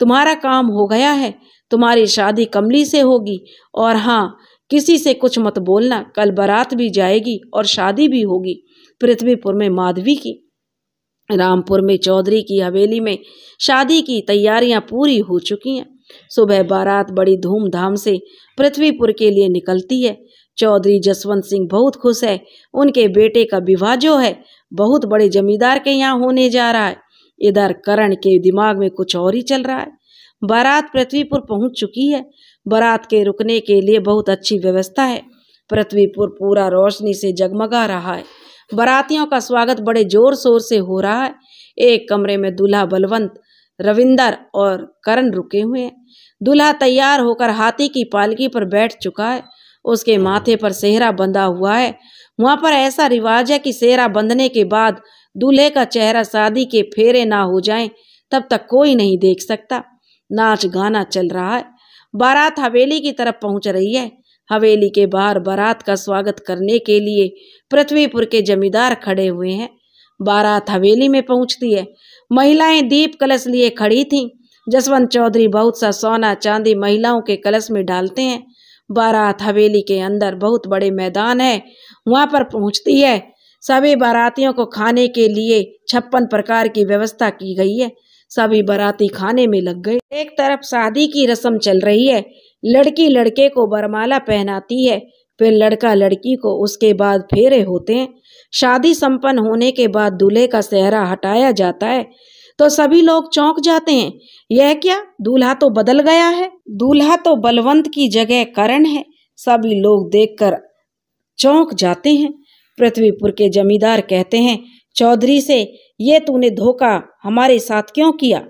[SPEAKER 1] तुम्हारा काम हो गया है तुम्हारी शादी कमली से होगी और हाँ किसी से कुछ मत बोलना कल बारात भी जाएगी और शादी भी होगी पृथ्वीपुर में माधवी की रामपुर में चौधरी की हवेली में शादी की तैयारियां पूरी हो चुकी हैं सुबह बारात बड़ी धूमधाम से पृथ्वीपुर के लिए निकलती है चौधरी जसवंत सिंह बहुत खुश है उनके बेटे का विवाह जो है बहुत बड़े जमींदार के यहाँ होने जा रहा है इधर करण के दिमाग में कुछ और ही चल रहा है बारात पृथ्वीपुर पहुंच चुकी है बारात के रुकने के लिए बहुत अच्छी व्यवस्था है पृथ्वीपुर पूरा रोशनी से जगमगा रहा है बारातियों का स्वागत बड़े जोर शोर से हो रहा है एक कमरे में दूल्हा बलवंत रविंदर और करण रुके हुए हैं दूल्हा तैयार होकर हाथी की पालकी पर बैठ चुका है उसके माथे पर सेहरा बंधा हुआ है वहाँ पर ऐसा रिवाज है कि सेहरा बंधने के बाद दूल्हे का चेहरा शादी के फेरे ना हो जाए तब तक कोई नहीं देख सकता नाच गाना चल रहा है बारात हवेली की तरफ पहुंच रही है हवेली के बाहर बारात का स्वागत करने के लिए पृथ्वीपुर के जमींदार खड़े हुए हैं बारात हवेली में पहुंचती है महिलाएं दीप कलश लिए खड़ी थीं जसवंत चौधरी बहुत सा सोना चांदी महिलाओं के कलश में डालते हैं बारात हवेली के अंदर बहुत बड़े मैदान है वहाँ पर पहुँचती है सभी बारातियों को खाने के लिए छप्पन प्रकार की व्यवस्था की गई है सभी बाराती खाने में लग गए एक तरफ शादी की रस्म चल रही है लड़की लड़के को बरमाला पहनाती है फिर लड़का लड़की को उसके बाद फेरे होते हैं शादी संपन्न होने के बाद दूल्हे का सेहरा हटाया जाता है तो सभी लोग चौंक जाते हैं यह क्या दूल्हा तो बदल गया है दूल्हा तो बलवंत की जगह करण है सभी लोग देखकर चौंक जाते हैं पृथ्वीपुर के जमींदार कहते हैं चौधरी से ये तूने धोखा हमारे साथ क्यों किया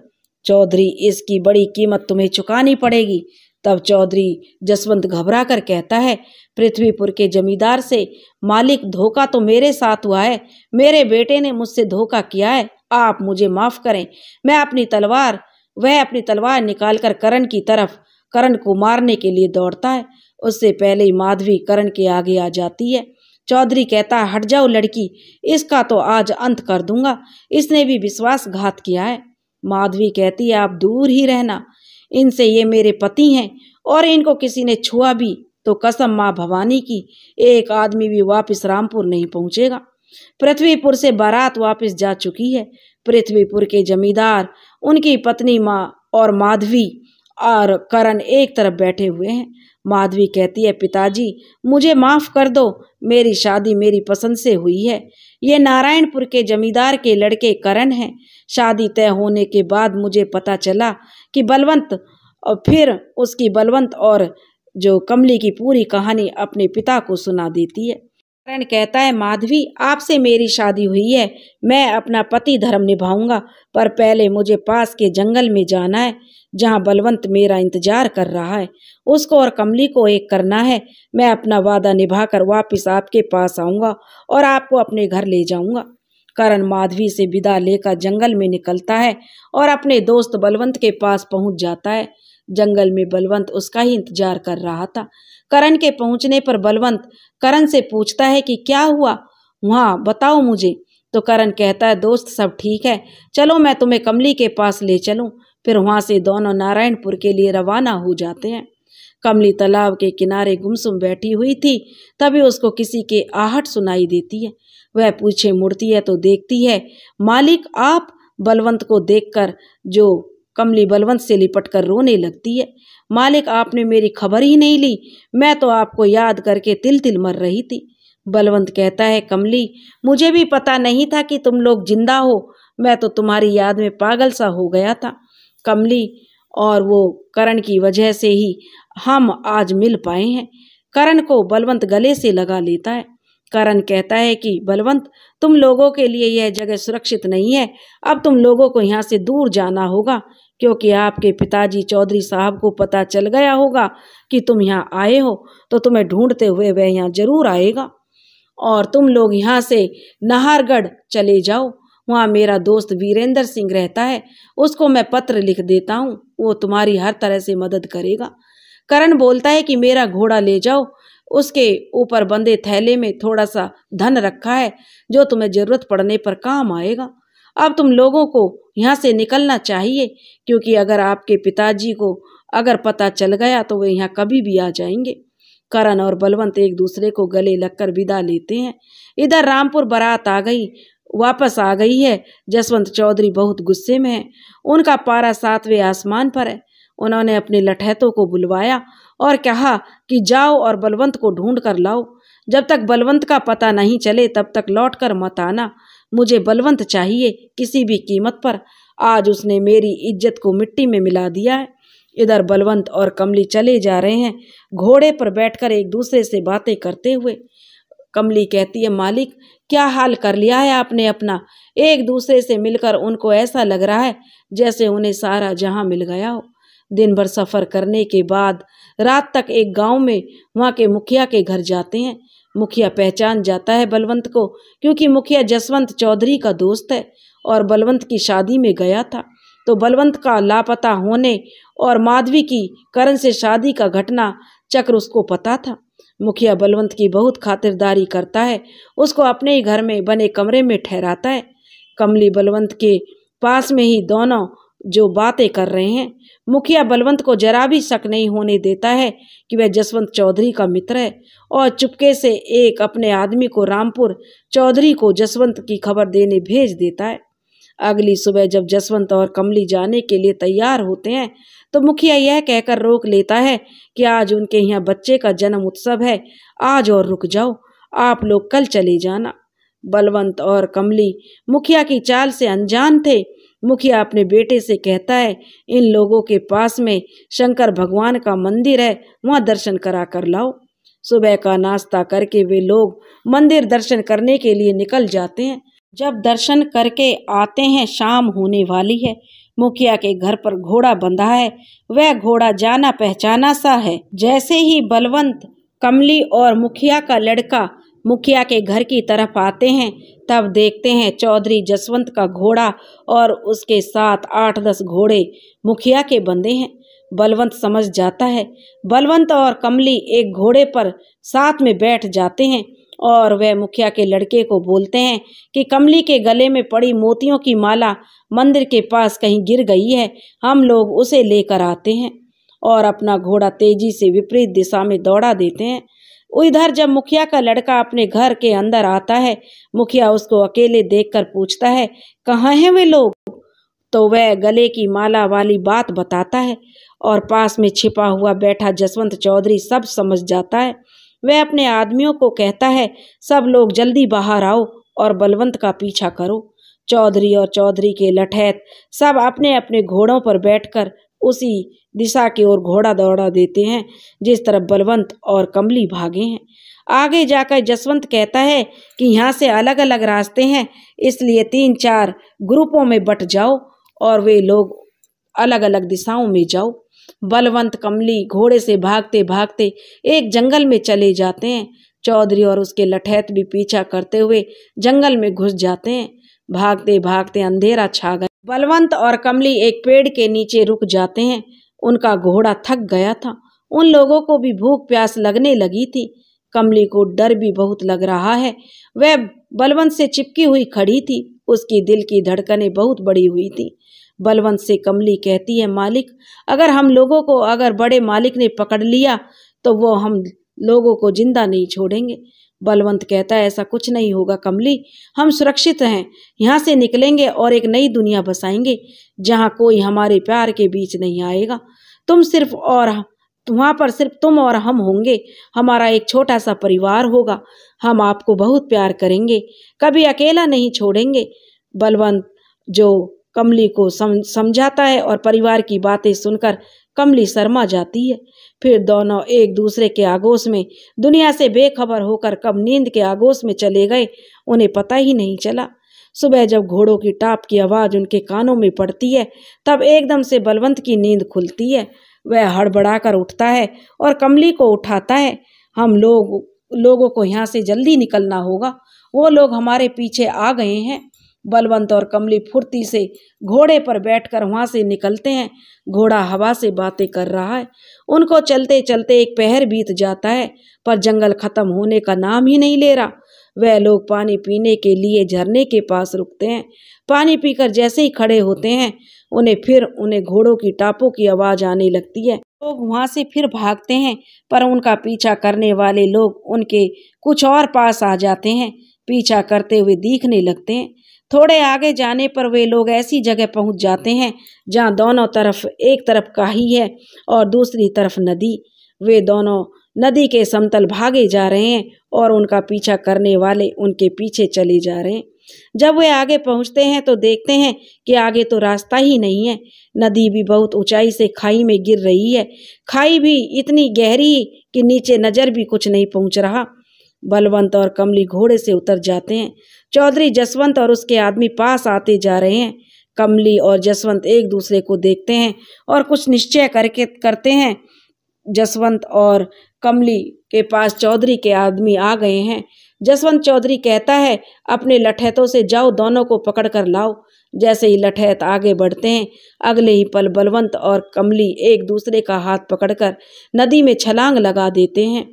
[SPEAKER 1] चौधरी इसकी बड़ी कीमत तुम्हें चुकानी पड़ेगी तब चौधरी जसवंत घबरा कर कहता है पृथ्वीपुर के जमींदार से मालिक धोखा तो मेरे साथ हुआ है मेरे बेटे ने मुझसे धोखा किया है आप मुझे माफ करें मैं अपनी तलवार वह अपनी तलवार निकालकर करण की तरफ करण को मारने के लिए दौड़ता है उससे पहले ही माधवी करण के आगे आ जाती है चौधरी कहता है हट जाओ लड़की इसका तो आज अंत कर दूंगा इसने भी विश्वासघात किया है माधवी कहती है आप दूर ही रहना इनसे ये मेरे पति हैं और इनको किसी ने छुआ भी तो कसम माँ भवानी की एक आदमी भी वापस रामपुर नहीं पहुंचेगा पृथ्वीपुर से बारात वापस जा चुकी है पृथ्वीपुर के जमींदार उनकी पत्नी माँ और माधवी और करण एक तरफ बैठे हुए हैं माधवी कहती है पिताजी मुझे माफ़ कर दो मेरी शादी मेरी पसंद से हुई है ये नारायणपुर के जमींदार के लड़के करण हैं शादी तय होने के बाद मुझे पता चला कि बलवंत और फिर उसकी बलवंत और जो कमली की पूरी कहानी अपने पिता को सुना देती है करण कहता है माधवी आपसे मेरी शादी हुई है मैं अपना पति धर्म निभाऊंगा पर पहले मुझे पास के जंगल में जाना है जहाँ बलवंत मेरा इंतजार कर रहा है उसको और कमली को एक करना है मैं अपना वादा निभाकर वापस आपके पास आऊंगा और आपको अपने घर ले जाऊँगा करण माधवी से विदा लेकर जंगल में निकलता है और अपने दोस्त बलवंत के पास पहुंच जाता है जंगल में बलवंत उसका ही इंतजार कर रहा था करण के पहुंचने पर बलवंत करण से पूछता है कि क्या हुआ वहाँ बताओ मुझे तो करण कहता है दोस्त सब ठीक है चलो मैं तुम्हें कमली के पास ले चलूँ फिर वहाँ से दोनों नारायणपुर के लिए रवाना हो जाते हैं कमली तालाब के किनारे गुमसुम बैठी हुई थी तभी उसको किसी के आहट सुनाई देती है वह पूछे मुड़ती है तो देखती है मालिक आप बलवंत को देखकर जो कमली बलवंत से लिपट कर रोने लगती है मालिक आपने मेरी खबर ही नहीं ली मैं तो आपको याद करके तिल तिल मर रही थी बलवंत कहता है कमली मुझे भी पता नहीं था कि तुम लोग जिंदा हो मैं तो तुम्हारी याद में पागल सा हो गया था कमली और वो करण की वजह से ही हम आज मिल पाए हैं करण को बलवंत गले से लगा लेता है करण कहता है कि बलवंत तुम लोगों के लिए यह जगह सुरक्षित नहीं है अब तुम लोगों को यहाँ से दूर जाना होगा क्योंकि आपके पिताजी चौधरी साहब को पता चल गया होगा कि तुम यहाँ आए हो तो तुम्हें ढूंढते हुए वह यहाँ जरूर आएगा और तुम लोग यहाँ से नाहरगढ़ चले जाओ वहाँ मेरा दोस्त वीरेंद्र सिंह रहता है उसको मैं पत्र लिख देता हूँ वो तुम्हारी हर तरह से मदद करेगा करण बोलता है कि मेरा घोड़ा ले जाओ उसके ऊपर बंदे थैले में थोड़ा सा धन रखा है जो तुम्हें जरूरत पड़ने पर काम आएगा अब तुम लोगों को यहाँ से निकलना चाहिए क्योंकि अगर आपके पिताजी को अगर पता चल गया तो वे यहाँ कभी भी आ जाएंगे करण और बलवंत एक दूसरे को गले लगकर विदा लेते हैं इधर रामपुर बारात आ गई वापस आ गई है जसवंत चौधरी बहुत गुस्से में है उनका पारा सातवें आसमान पर है उन्होंने अपने लठैतों को बुलवाया और कहा कि जाओ और बलवंत को ढूंढ कर लाओ जब तक बलवंत का पता नहीं चले तब तक लौट कर मत आना मुझे बलवंत चाहिए किसी भी कीमत पर आज उसने मेरी इज्जत को मिट्टी में मिला दिया है इधर बलवंत और कमली चले जा रहे हैं घोड़े पर बैठकर एक दूसरे से बातें करते हुए कमली कहती है मालिक क्या हाल कर लिया है आपने अपना एक दूसरे से मिलकर उनको ऐसा लग रहा है जैसे उन्हें सारा जहां मिल गया हो दिन भर सफ़र करने के बाद रात तक एक गांव में वहाँ के मुखिया के घर जाते हैं मुखिया पहचान जाता है बलवंत को क्योंकि मुखिया जसवंत चौधरी का दोस्त है और बलवंत की शादी में गया था तो बलवंत का लापता होने और माधवी की करण से शादी का घटना चक्र उसको पता था मुखिया बलवंत की बहुत खातिरदारी करता है उसको अपने ही घर में बने कमरे में ठहराता है कमली बलवंत के पास में ही दोनों जो बातें कर रहे हैं मुखिया बलवंत को जरा भी शक नहीं होने देता है कि वह जसवंत चौधरी का मित्र है और चुपके से एक अपने आदमी को रामपुर चौधरी को जसवंत की खबर देने भेज देता है अगली सुबह जब जसवंत और कमली जाने के लिए तैयार होते हैं तो मुखिया यह कहकर रोक लेता है कि आज उनके यहाँ बच्चे का जन्म उत्सव है आज और रुक जाओ आप लोग कल चले जाना बलवंत और कमली मुखिया की चाल से अनजान थे मुखिया अपने बेटे से कहता है इन लोगों के पास में शंकर भगवान का मंदिर है वहाँ दर्शन करा कर लाओ सुबह का नाश्ता करके वे लोग मंदिर दर्शन करने के लिए निकल जाते हैं जब दर्शन करके आते हैं शाम होने वाली है मुखिया के घर पर घोड़ा बंधा है वह घोड़ा जाना पहचाना सा है जैसे ही बलवंत कमली और मुखिया का लड़का मुखिया के घर की तरफ आते हैं तब देखते हैं चौधरी जसवंत का घोड़ा और उसके साथ आठ दस घोड़े मुखिया के बंदे हैं बलवंत समझ जाता है बलवंत और कमली एक घोड़े पर साथ में बैठ जाते हैं और वह मुखिया के लड़के को बोलते हैं कि कमली के गले में पड़ी मोतियों की माला मंदिर के पास कहीं गिर गई है हम लोग उसे लेकर आते हैं और अपना घोड़ा तेजी से विपरीत दिशा में दौड़ा देते हैं उधर जब मुखिया का लड़का अपने घर के अंदर आता है मुखिया उसको अकेले देखकर पूछता है कहाँ हैं वे लोग तो वह गले की माला वाली बात बताता है और पास में छिपा हुआ बैठा जसवंत चौधरी सब समझ जाता है वह अपने आदमियों को कहता है सब लोग जल्दी बाहर आओ और बलवंत का पीछा करो चौधरी और चौधरी के लठैत सब अपने अपने घोड़ों पर बैठकर उसी दिशा की ओर घोड़ा दौड़ा देते हैं जिस तरफ बलवंत और कमली भागे हैं आगे जाकर जसवंत कहता है कि यहाँ से अलग अलग रास्ते हैं इसलिए तीन चार ग्रुपों में बट जाओ और वे लोग अलग अलग दिशाओं में जाओ बलवंत कमली घोड़े से भागते भागते एक जंगल में चले जाते हैं चौधरी और उसके लठैत भी पीछा करते हुए जंगल में घुस जाते हैं भागते भागते अंधेरा छा गया बलवंत और कमली एक पेड़ के नीचे रुक जाते हैं उनका घोड़ा थक गया था उन लोगों को भी भूख प्यास लगने लगी थी कमली को डर भी बहुत लग रहा है वह बलवंत से चिपकी हुई खड़ी थी उसकी दिल की धड़कनें बहुत बड़ी हुई थी बलवंत से कमली कहती है मालिक अगर हम लोगों को अगर बड़े मालिक ने पकड़ लिया तो वो हम लोगों को जिंदा नहीं छोड़ेंगे बलवंत कहता है ऐसा कुछ नहीं होगा कमली हम सुरक्षित हैं यहाँ से निकलेंगे और एक नई दुनिया बसाएंगे जहाँ कोई हमारे प्यार के बीच नहीं आएगा तुम सिर्फ और वहाँ पर सिर्फ तुम और हम होंगे हमारा एक छोटा सा परिवार होगा हम आपको बहुत प्यार करेंगे कभी अकेला नहीं छोड़ेंगे बलवंत जो कमली को सम समझाता है और परिवार की बातें सुनकर कमली शर्मा जाती है फिर दोनों एक दूसरे के आगोश में दुनिया से बेखबर होकर कब नींद के आगोश में चले गए उन्हें पता ही नहीं चला सुबह जब घोड़ों की टाप की आवाज़ उनके कानों में पड़ती है तब एकदम से बलवंत की नींद खुलती है वह हड़बड़ा कर उठता है और कमली को उठाता है हम लोग लोगों को यहाँ से जल्दी निकलना होगा वो लोग हमारे पीछे आ गए हैं बलवंत और कमली फुर्ती से घोड़े पर बैठकर वहाँ से निकलते हैं घोड़ा हवा से बातें कर रहा है उनको चलते चलते एक पहर बीत जाता है पर जंगल ख़त्म होने का नाम ही नहीं ले रहा वह लोग पानी पीने के लिए झरने के पास रुकते हैं पानी पीकर जैसे ही खड़े होते हैं उन्हें फिर उन्हें घोड़ों की टापों की आवाज़ आने लगती है लोग वहाँ से फिर भागते हैं पर उनका पीछा करने वाले लोग उनके कुछ और पास आ जाते हैं पीछा करते हुए दिखने लगते हैं थोड़े आगे जाने पर वे लोग ऐसी जगह पहुंच जाते हैं जहां दोनों तरफ एक तरफ काही है और दूसरी तरफ नदी वे दोनों नदी के समतल भागे जा रहे हैं और उनका पीछा करने वाले उनके पीछे चले जा रहे हैं जब वे आगे पहुंचते हैं तो देखते हैं कि आगे तो रास्ता ही नहीं है नदी भी बहुत ऊंचाई से खाई में गिर रही है खाई भी इतनी गहरी कि नीचे नज़र भी कुछ नहीं पहुंच रहा बलवंत और कमली घोड़े से उतर जाते हैं चौधरी जसवंत और उसके आदमी पास आते जा रहे हैं कमली और जसवंत एक दूसरे को देखते हैं और कुछ निश्चय करके करते हैं जसवंत और कमली के पास चौधरी के आदमी आ गए हैं जसवंत चौधरी कहता है अपने लठैतों से जाओ दोनों को पकड़ कर लाओ जैसे ही लठैत आगे बढ़ते हैं अगले ही पल बलवंत और कमली एक दूसरे का हाथ पकड़कर नदी में छलांग लगा देते हैं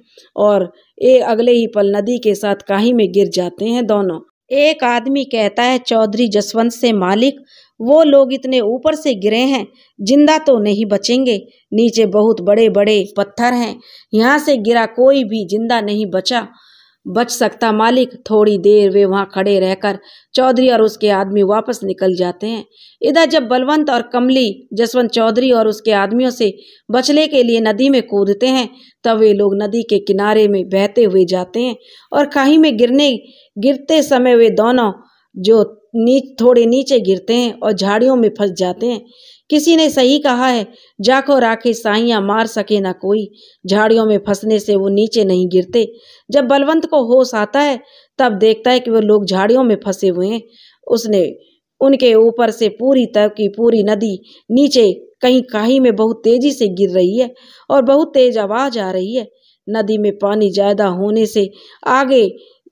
[SPEAKER 1] और ये अगले ही पल नदी के साथ काही में गिर जाते हैं दोनों एक आदमी कहता है चौधरी जसवंत से मालिक वो लोग इतने ऊपर से गिरे हैं जिंदा तो नहीं बचेंगे नीचे बहुत बड़े बड़े पत्थर हैं यहाँ से गिरा कोई भी जिंदा नहीं बचा बच सकता मालिक थोड़ी देर वे वहां खड़े रहकर चौधरी और उसके आदमी वापस निकल जाते हैं इधर जब बलवंत और कमली जसवंत चौधरी और उसके आदमियों से बचने के लिए नदी में कूदते हैं तब वे लोग नदी के किनारे में बहते हुए जाते हैं और खाही में गिरने गिरते समय वे दोनों जो नीच थोड़े नीचे गिरते हैं और झाड़ियों में फंस जाते हैं किसी ने सही कहा है जाखो राखे साइया मार सके ना कोई झाड़ियों में फंसने से वो नीचे नहीं गिरते जब बलवंत को होश आता है तब देखता है कि वो लोग झाड़ियों में फंसे हुए हैं उसने उनके ऊपर से पूरी तक की पूरी नदी नीचे कहीं काही में बहुत तेजी से गिर रही है और बहुत तेज आवाज आ रही है नदी में पानी ज़्यादा होने से आगे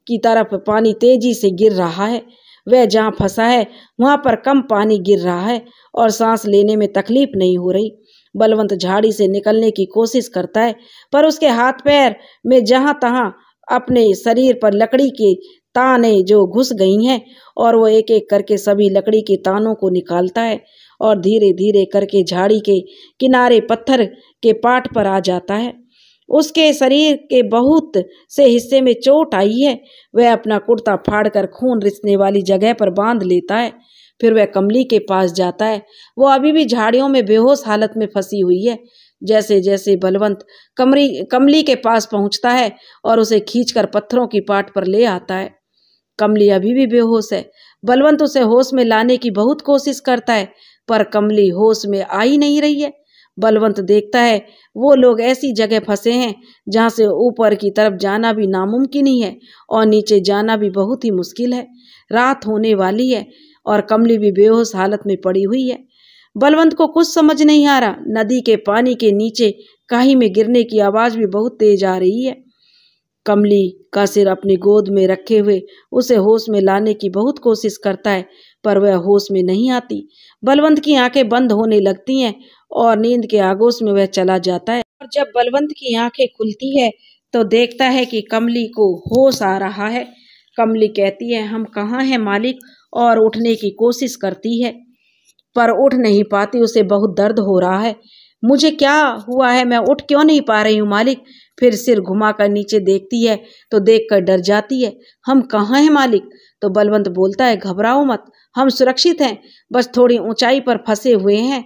[SPEAKER 1] की तरफ पानी तेजी से गिर रहा है वह जहाँ फंसा है वहाँ पर कम पानी गिर रहा है और सांस लेने में तकलीफ नहीं हो रही बलवंत झाड़ी से निकलने की कोशिश करता है पर उसके हाथ पैर में जहाँ तहाँ अपने शरीर पर लकड़ी के ताने जो घुस गई हैं और वो एक एक करके सभी लकड़ी के तानों को निकालता है और धीरे धीरे करके झाड़ी के किनारे पत्थर के पाट पर आ जाता है उसके शरीर के बहुत से हिस्से में चोट आई है वह अपना कुर्ता फाड़कर खून रिसने वाली जगह पर बांध लेता है फिर वह कमली के पास जाता है वो अभी भी झाड़ियों में बेहोश हालत में फंसी हुई है जैसे जैसे बलवंत कमरी कमली के पास पहुंचता है और उसे खींचकर पत्थरों की पाट पर ले आता है कमली अभी भी बेहोश है बलवंत उसे होश में लाने की बहुत कोशिश करता है पर कमली होश में आ ही नहीं रही है बलवंत देखता है वो लोग ऐसी जगह फंसे हैं जहाँ से ऊपर की तरफ जाना भी नामुमकिन ही है और नीचे जाना भी बहुत ही मुश्किल है रात होने वाली है और कमली भी बेहोश हालत में पड़ी हुई है बलवंत को कुछ समझ नहीं आ रहा नदी के पानी के नीचे काही में गिरने की आवाज़ भी बहुत तेज आ रही है कमली का सिर अपनी गोद में रखे हुए उसे होश में लाने की बहुत कोशिश करता है पर वह होश में नहीं आती बलवंत की आंखें बंद होने लगती हैं और नींद के आगोश में वह चला जाता है और जब बलवंत की आंखें खुलती है तो देखता है कि कमली को होश आ रहा है कमली कहती है हम कहाँ हैं मालिक और उठने की कोशिश करती है पर उठ नहीं पाती उसे बहुत दर्द हो रहा है मुझे क्या हुआ है मैं उठ क्यों नहीं पा रही हूँ मालिक फिर सिर घुमाकर नीचे देखती है तो देखकर डर जाती है हम कहाँ हैं मालिक तो बलवंत बोलता है घबराओ मत हम सुरक्षित हैं बस थोड़ी ऊंचाई पर फंसे हुए हैं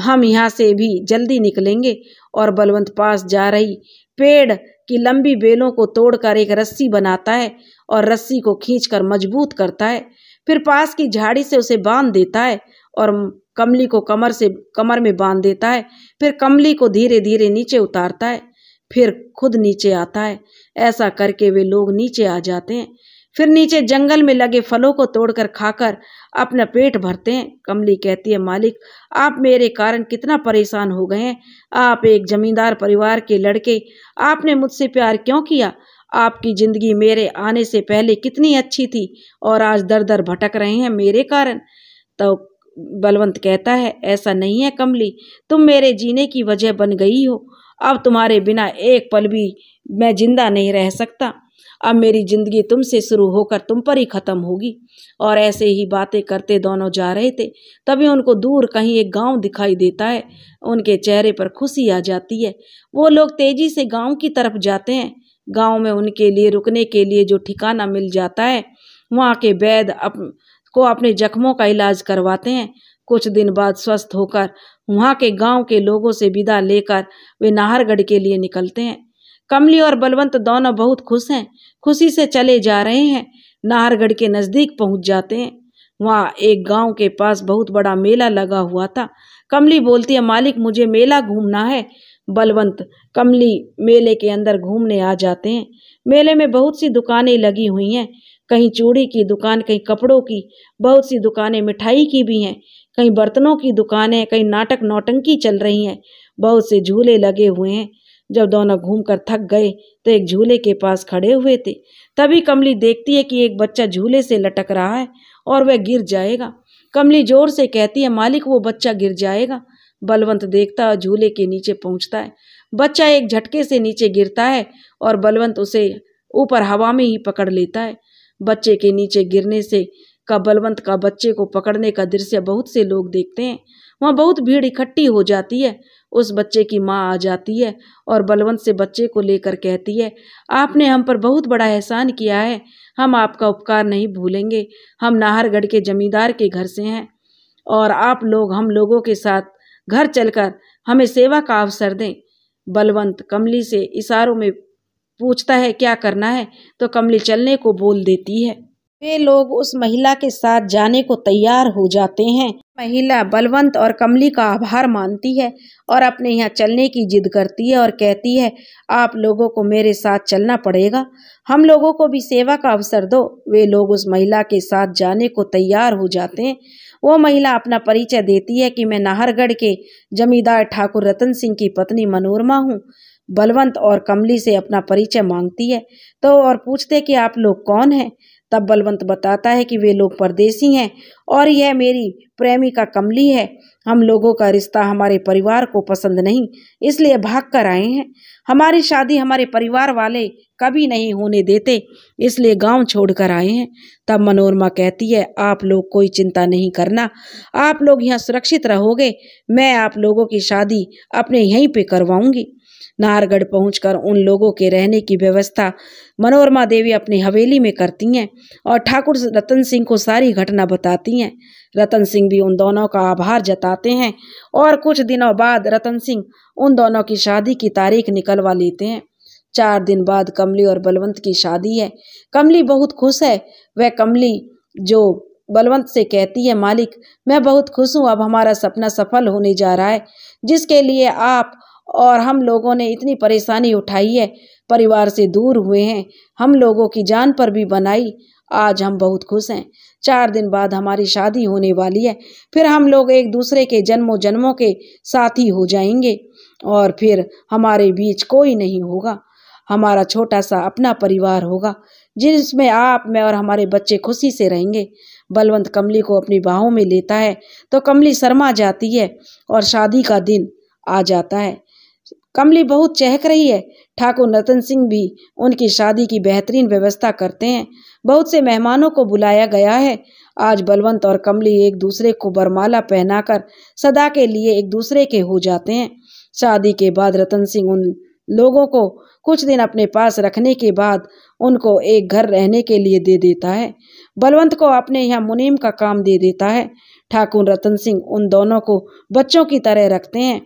[SPEAKER 1] हम यहाँ से भी जल्दी निकलेंगे और बलवंत पास जा रही पेड़ की लंबी बेलों को तोड़कर एक रस्सी बनाता है और रस्सी को खींचकर मजबूत करता है फिर पास की झाड़ी से उसे बांध देता है और कमली को कमर से कमर में बांध देता है फिर कमली को धीरे धीरे नीचे उतारता है फिर खुद नीचे आता है ऐसा करके वे लोग नीचे आ जाते हैं फिर नीचे जंगल में लगे फलों को तोड़कर खाकर अपना पेट भरते हैं कमली कहती है मालिक आप मेरे कारण कितना परेशान हो गए हैं आप एक जमींदार परिवार के लड़के आपने मुझसे प्यार क्यों किया आपकी ज़िंदगी मेरे आने से पहले कितनी अच्छी थी और आज दर दर भटक रहे हैं मेरे कारण तो बलवंत कहता है ऐसा नहीं है कमली तुम मेरे जीने की वजह बन गई हो अब तुम्हारे बिना एक पल भी मैं जिंदा नहीं रह सकता अब मेरी ज़िंदगी तुमसे शुरू होकर तुम पर ही ख़त्म होगी और ऐसे ही बातें करते दोनों जा रहे थे तभी उनको दूर कहीं एक गांव दिखाई देता है उनके चेहरे पर खुशी आ जाती है वो लोग तेज़ी से गांव की तरफ जाते हैं गांव में उनके लिए रुकने के लिए जो ठिकाना मिल जाता है वहाँ के वैद अप, को अपने जख्मों का इलाज करवाते हैं कुछ दिन बाद स्वस्थ होकर वहाँ के गांव के लोगों से विदा लेकर वे नाहरगढ़ के लिए निकलते हैं कमली और बलवंत दोनों बहुत खुश हैं खुशी से चले जा रहे हैं नाहरगढ़ के नज़दीक पहुंच जाते हैं वहाँ एक गांव के पास बहुत बड़ा मेला लगा हुआ था कमली बोलती है मालिक मुझे मेला घूमना है बलवंत कमली मेले के अंदर घूमने आ जाते हैं मेले में बहुत सी दुकानें लगी हुई हैं कहीं चूड़ी की दुकान कहीं कपड़ों की बहुत सी दुकानें मिठाई की भी हैं कहीं बर्तनों की दुकानें कहीं नाटक नौटंकी चल रही हैं बहुत से झूले लगे हुए हैं जब दोनों घूमकर थक गए तो एक झूले के पास खड़े हुए थे तभी कमली देखती है कि एक बच्चा झूले से लटक रहा है और वह गिर जाएगा कमली जोर से कहती है मालिक वो बच्चा गिर जाएगा बलवंत देखता है झूले के नीचे पहुंचता है बच्चा एक झटके से नीचे गिरता है और बलवंत उसे ऊपर हवा में ही पकड़ लेता है बच्चे के नीचे गिरने से का बलवंत का बच्चे को पकड़ने का दृश्य बहुत से लोग देखते हैं वहाँ बहुत भीड़ इकट्ठी हो जाती है उस बच्चे की माँ आ जाती है और बलवंत से बच्चे को लेकर कहती है आपने हम पर बहुत बड़ा एहसान किया है हम आपका उपकार नहीं भूलेंगे हम नाहरगढ़ के जमींदार के घर से हैं और आप लोग हम लोगों के साथ घर चलकर हमें सेवा का अवसर दें बलवंत कमली से इशारों में पूछता है क्या करना है तो कमली चलने को बोल देती है वे लोग उस महिला के साथ जाने को तैयार हो जाते हैं महिला बलवंत और कमली का आभार मानती है और अपने यहाँ चलने की जिद करती है और कहती है आप लोगों को मेरे साथ चलना पड़ेगा हम लोगों को भी सेवा का अवसर दो वे लोग उस महिला के साथ जाने को तैयार हो जाते हैं वो महिला अपना परिचय देती है कि मैं नाहरगढ़ के जमींदार ठाकुर रतन सिंह की पत्नी मनोरमा हूँ बलवंत और कमली से अपना परिचय मांगती है तो और पूछते कि आप लोग कौन हैं तब बलवंत बताता है कि वे लोग परदेसी हैं और यह मेरी प्रेमिका कमली है हम लोगों का रिश्ता हमारे परिवार को पसंद नहीं इसलिए भाग कर आए हैं हमारी शादी हमारे परिवार वाले कभी नहीं होने देते इसलिए गांव छोड़कर आए हैं तब मनोरमा कहती है आप लोग कोई चिंता नहीं करना आप लोग यहाँ सुरक्षित रहोगे मैं आप लोगों की शादी अपने यहीं पे करवाऊंगी नाहरगढ़ पहुंचकर उन लोगों के रहने की व्यवस्था मनोरमा देवी अपनी हवेली में करती हैं और ठाकुर रतन सिंह को सारी घटना बताती हैं रतन सिंह भी उन दोनों का आभार जताते हैं और कुछ दिनों बाद रतन सिंह उन दोनों की शादी की तारीख निकलवा लेते हैं चार दिन बाद कमली और बलवंत की शादी है कमली बहुत खुश है वह कमली जो बलवंत से कहती है मालिक मैं बहुत खुश हूँ अब हमारा सपना सफल होने जा रहा है जिसके लिए आप और हम लोगों ने इतनी परेशानी उठाई है परिवार से दूर हुए हैं हम लोगों की जान पर भी बनाई आज हम बहुत खुश हैं चार दिन बाद हमारी शादी होने वाली है फिर हम लोग एक दूसरे के जन्मों जन्मों के साथी हो जाएंगे और फिर हमारे बीच कोई नहीं होगा हमारा छोटा सा अपना परिवार होगा जिसमें आप मैं और हमारे बच्चे खुशी से रहेंगे बलवंत कमली को अपनी बाहों में लेता है तो कमली शर्मा जाती है और शादी का दिन आ जाता है कमली बहुत चहक रही है ठाकुर नतन सिंह भी उनकी शादी की बेहतरीन व्यवस्था करते हैं बहुत से मेहमानों को बुलाया गया है आज बलवंत और कमली एक दूसरे को बरमाला पहनाकर सदा के लिए एक दूसरे के हो जाते हैं शादी के बाद रतन सिंह उन लोगों को कुछ दिन अपने पास रखने के बाद उनको एक घर रहने के लिए दे देता है बलवंत को अपने यहाँ मुनीम का काम दे देता है ठाकुर रतन सिंह उन दोनों को बच्चों की तरह रखते हैं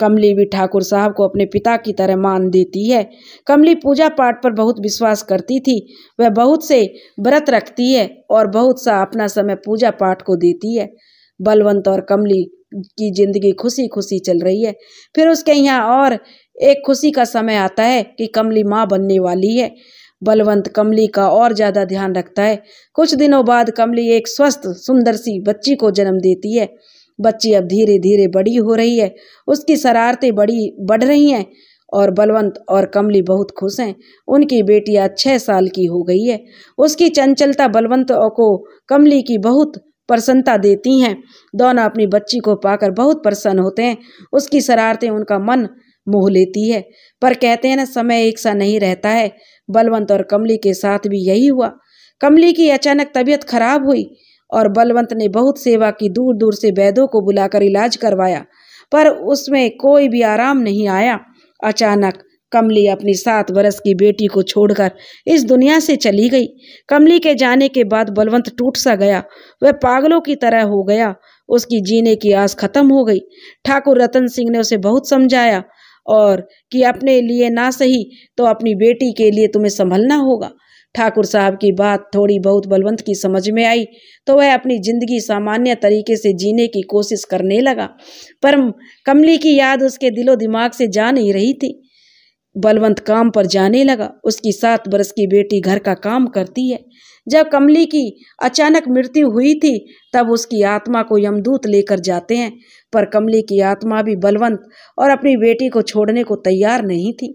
[SPEAKER 1] कमली भी ठाकुर साहब को अपने पिता की तरह मान देती है कमली पूजा पाठ पर बहुत विश्वास करती थी वह बहुत से व्रत रखती है और बहुत सा अपना समय पूजा पाठ को देती है बलवंत और कमली की जिंदगी खुशी खुशी चल रही है फिर उसके यहाँ और एक खुशी का समय आता है कि कमली माँ बनने वाली है बलवंत कमली का और ज़्यादा ध्यान रखता है कुछ दिनों बाद कमली एक स्वस्थ सुंदर सी बच्ची को जन्म देती है बच्ची अब धीरे धीरे बड़ी हो रही है उसकी शरारतें बड़ी बढ़ रही हैं और बलवंत और कमली बहुत खुश हैं उनकी बेटियाँ छः साल की हो गई है उसकी चंचलता बलवंत को कमली की बहुत प्रसन्नता देती हैं दोनों अपनी बच्ची को पाकर बहुत प्रसन्न होते हैं उसकी शरारतें उनका मन मोह लेती है पर कहते हैं ना समय एक सा नहीं रहता है बलवंत और कमली के साथ भी यही हुआ कमली की अचानक तबीयत खराब हुई और बलवंत ने बहुत सेवा की दूर दूर से वैद्यों को बुलाकर इलाज करवाया पर उसमें कोई भी आराम नहीं आया अचानक कमली अपनी सात बरस की बेटी को छोड़कर इस दुनिया से चली गई कमली के जाने के बाद बलवंत टूट सा गया वह पागलों की तरह हो गया उसकी जीने की आस खत्म हो गई ठाकुर रतन सिंह ने उसे बहुत समझाया और कि अपने लिए ना सही तो अपनी बेटी के लिए तुम्हें संभलना होगा ठाकुर साहब की बात थोड़ी बहुत बलवंत की समझ में आई तो वह अपनी जिंदगी सामान्य तरीके से जीने की कोशिश करने लगा पर कमली की याद उसके दिलो दिमाग से जा नहीं रही थी बलवंत काम पर जाने लगा उसकी सात बरस की बेटी घर का काम करती है जब कमली की अचानक मृत्यु हुई थी तब उसकी आत्मा को यमदूत लेकर जाते हैं पर कमली की आत्मा भी बलवंत और अपनी बेटी को छोड़ने को तैयार नहीं थी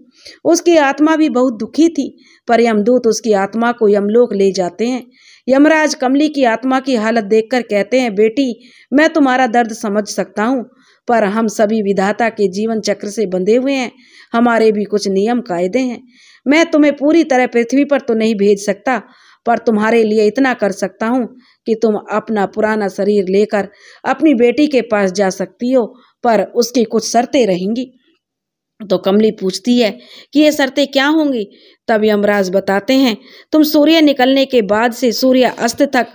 [SPEAKER 1] उसकी आत्मा भी बहुत दुखी थी पर यमदूत उसकी आत्मा को यमलोक ले जाते हैं यमराज कमली की आत्मा की हालत देखकर कहते हैं बेटी मैं तुम्हारा दर्द समझ सकता हूँ पर हम सभी विधाता के जीवन चक्र से बंधे हुए हैं हमारे भी कुछ नियम कायदे हैं मैं तुम्हें पूरी तरह पृथ्वी पर तो नहीं भेज सकता पर तुम्हारे लिए इतना कर सकता हूँ कि तुम अपना पुराना शरीर लेकर अपनी बेटी के पास जा सकती हो पर उसकी कुछ शर्तें रहेंगी तो कमली पूछती है कि ये शर्तें क्या होंगी तब यमराज बताते हैं तुम सूर्य निकलने के बाद से सूर्य अस्त तक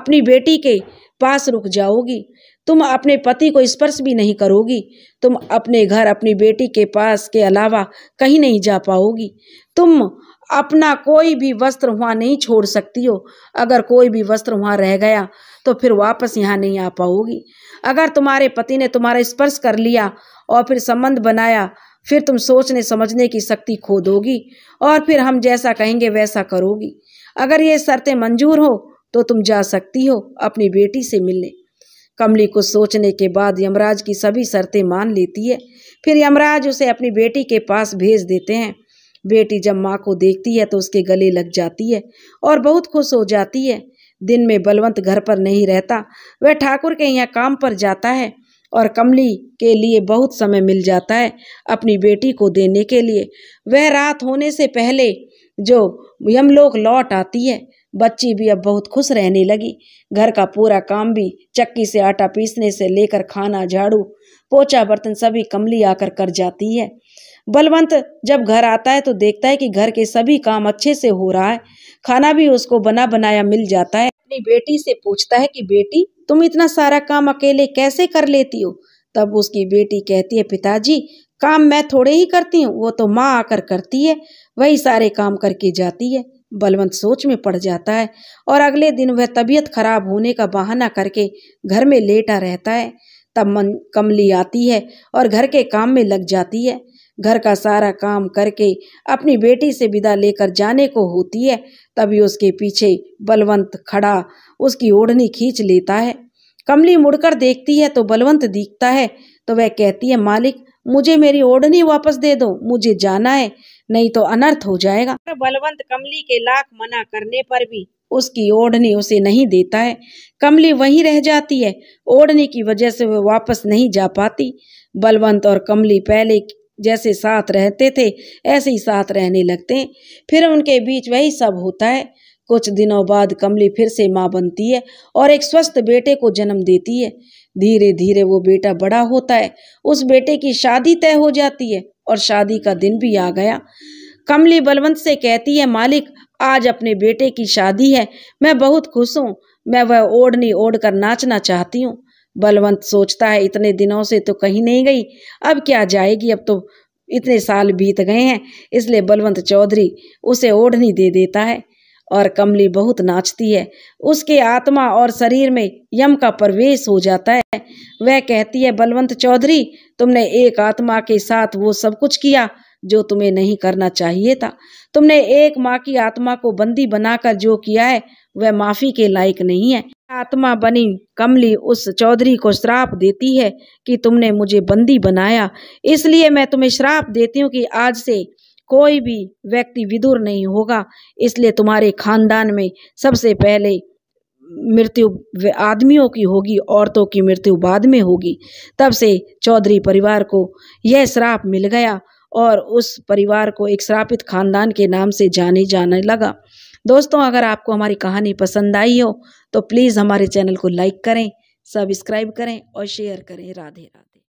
[SPEAKER 1] अपनी बेटी के पास रुक जाओगी तुम अपने पति को स्पर्श भी नहीं करोगी तुम अपने घर अपनी बेटी के पास के अलावा कहीं नहीं जा पाओगी तुम अपना कोई भी वस्त्र वहाँ नहीं छोड़ सकती हो अगर कोई भी वस्त्र वहाँ रह गया तो फिर वापस यहाँ नहीं आ पाओगी अगर तुम्हारे पति ने तुम्हारा स्पर्श कर लिया और फिर संबंध बनाया फिर तुम सोचने समझने की शक्ति खो दोगी और फिर हम जैसा कहेंगे वैसा करोगी अगर ये शर्तें मंजूर हो तो तुम जा सकती हो अपनी बेटी से मिलने कमली को सोचने के बाद यमराज की सभी शर्तें मान लेती है फिर यमराज उसे अपनी बेटी के पास भेज देते हैं बेटी जब माँ को देखती है तो उसके गले लग जाती है और बहुत खुश हो जाती है दिन में बलवंत घर पर नहीं रहता वह ठाकुर के यहाँ काम पर जाता है और कमली के लिए बहुत समय मिल जाता है अपनी बेटी को देने के लिए वह रात होने से पहले जो यमलोक लौट आती है बच्ची भी अब बहुत खुश रहने लगी घर का पूरा काम भी चक्की से आटा पीसने से लेकर खाना झाड़ू पोचा बर्तन सभी कमली आकर कर जाती है बलवंत जब घर आता है तो देखता है कि घर के सभी काम अच्छे से हो रहा है खाना भी उसको बना बनाया मिल जाता है अपनी बेटी से पूछता है कि बेटी तुम इतना सारा काम अकेले कैसे कर लेती हो तब उसकी बेटी कहती है पिताजी काम मैं थोड़े ही करती हूँ वो तो माँ आकर करती है वही सारे काम करके जाती है बलवंत सोच में पड़ जाता है और अगले दिन वह तबीयत खराब होने का बहाना करके घर में लेटा रहता है तब मन कमली आती है और घर के काम में लग जाती है घर का सारा काम करके अपनी बेटी से विदा लेकर जाने को होती है तभी उसके पीछे बलवंत खड़ा उसकी ओढ़नी खींच लेता है कमली मुड़कर देखती है तो बलवंत दिखता है तो वह कहती है मालिक मुझे मेरी ओढ़नी वापस दे दो मुझे जाना है नहीं तो अनर्थ हो जाएगा बलवंत कमली के लाख मना करने पर भी उसकी ओढ़नी उसे नहीं देता है कमली वहीं रह जाती है ओढ़नी की वजह से वह वापस नहीं जा पाती बलवंत और कमली पहले जैसे साथ रहते थे ऐसे ही साथ रहने लगते हैं फिर उनके बीच वही सब होता है कुछ दिनों बाद कमली फिर से माँ बनती है और एक स्वस्थ बेटे को जन्म देती है धीरे धीरे वो बेटा बड़ा होता है उस बेटे की शादी तय हो जाती है और शादी का दिन भी आ गया कमली बलवंत से कहती है मालिक आज अपने बेटे की शादी है मैं बहुत खुश हूँ मैं वह ओढ़नी ओढ़ कर नाचना चाहती हूँ बलवंत सोचता है इतने दिनों से तो कहीं नहीं गई अब क्या जाएगी अब तो इतने साल बीत गए हैं इसलिए बलवंत चौधरी उसे ओढ़नी दे देता है और कमली बहुत नाचती है उसके आत्मा और शरीर में यम का प्रवेश हो जाता है वह कहती है बलवंत चौधरी तुमने एक आत्मा के साथ वो सब कुछ किया जो तुम्हें नहीं करना चाहिए था तुमने एक माँ की आत्मा को बंदी बनाकर जो किया है वह माफ़ी के लायक नहीं है आत्मा बनी कमली उस चौधरी को श्राप देती है कि तुमने मुझे बंदी बनाया इसलिए मैं तुम्हें श्राप देती हूँ कि आज से कोई भी व्यक्ति विदुर नहीं होगा इसलिए तुम्हारे खानदान में सबसे पहले मृत्यु आदमियों की होगी औरतों की मृत्यु बाद में होगी तब से चौधरी परिवार को यह श्राप मिल गया और उस परिवार को एक श्रापित खानदान के नाम से जाने जाने लगा दोस्तों अगर आपको हमारी कहानी पसंद आई हो तो प्लीज़ हमारे चैनल को लाइक करें सब्सक्राइब करें और शेयर करें राधे राधे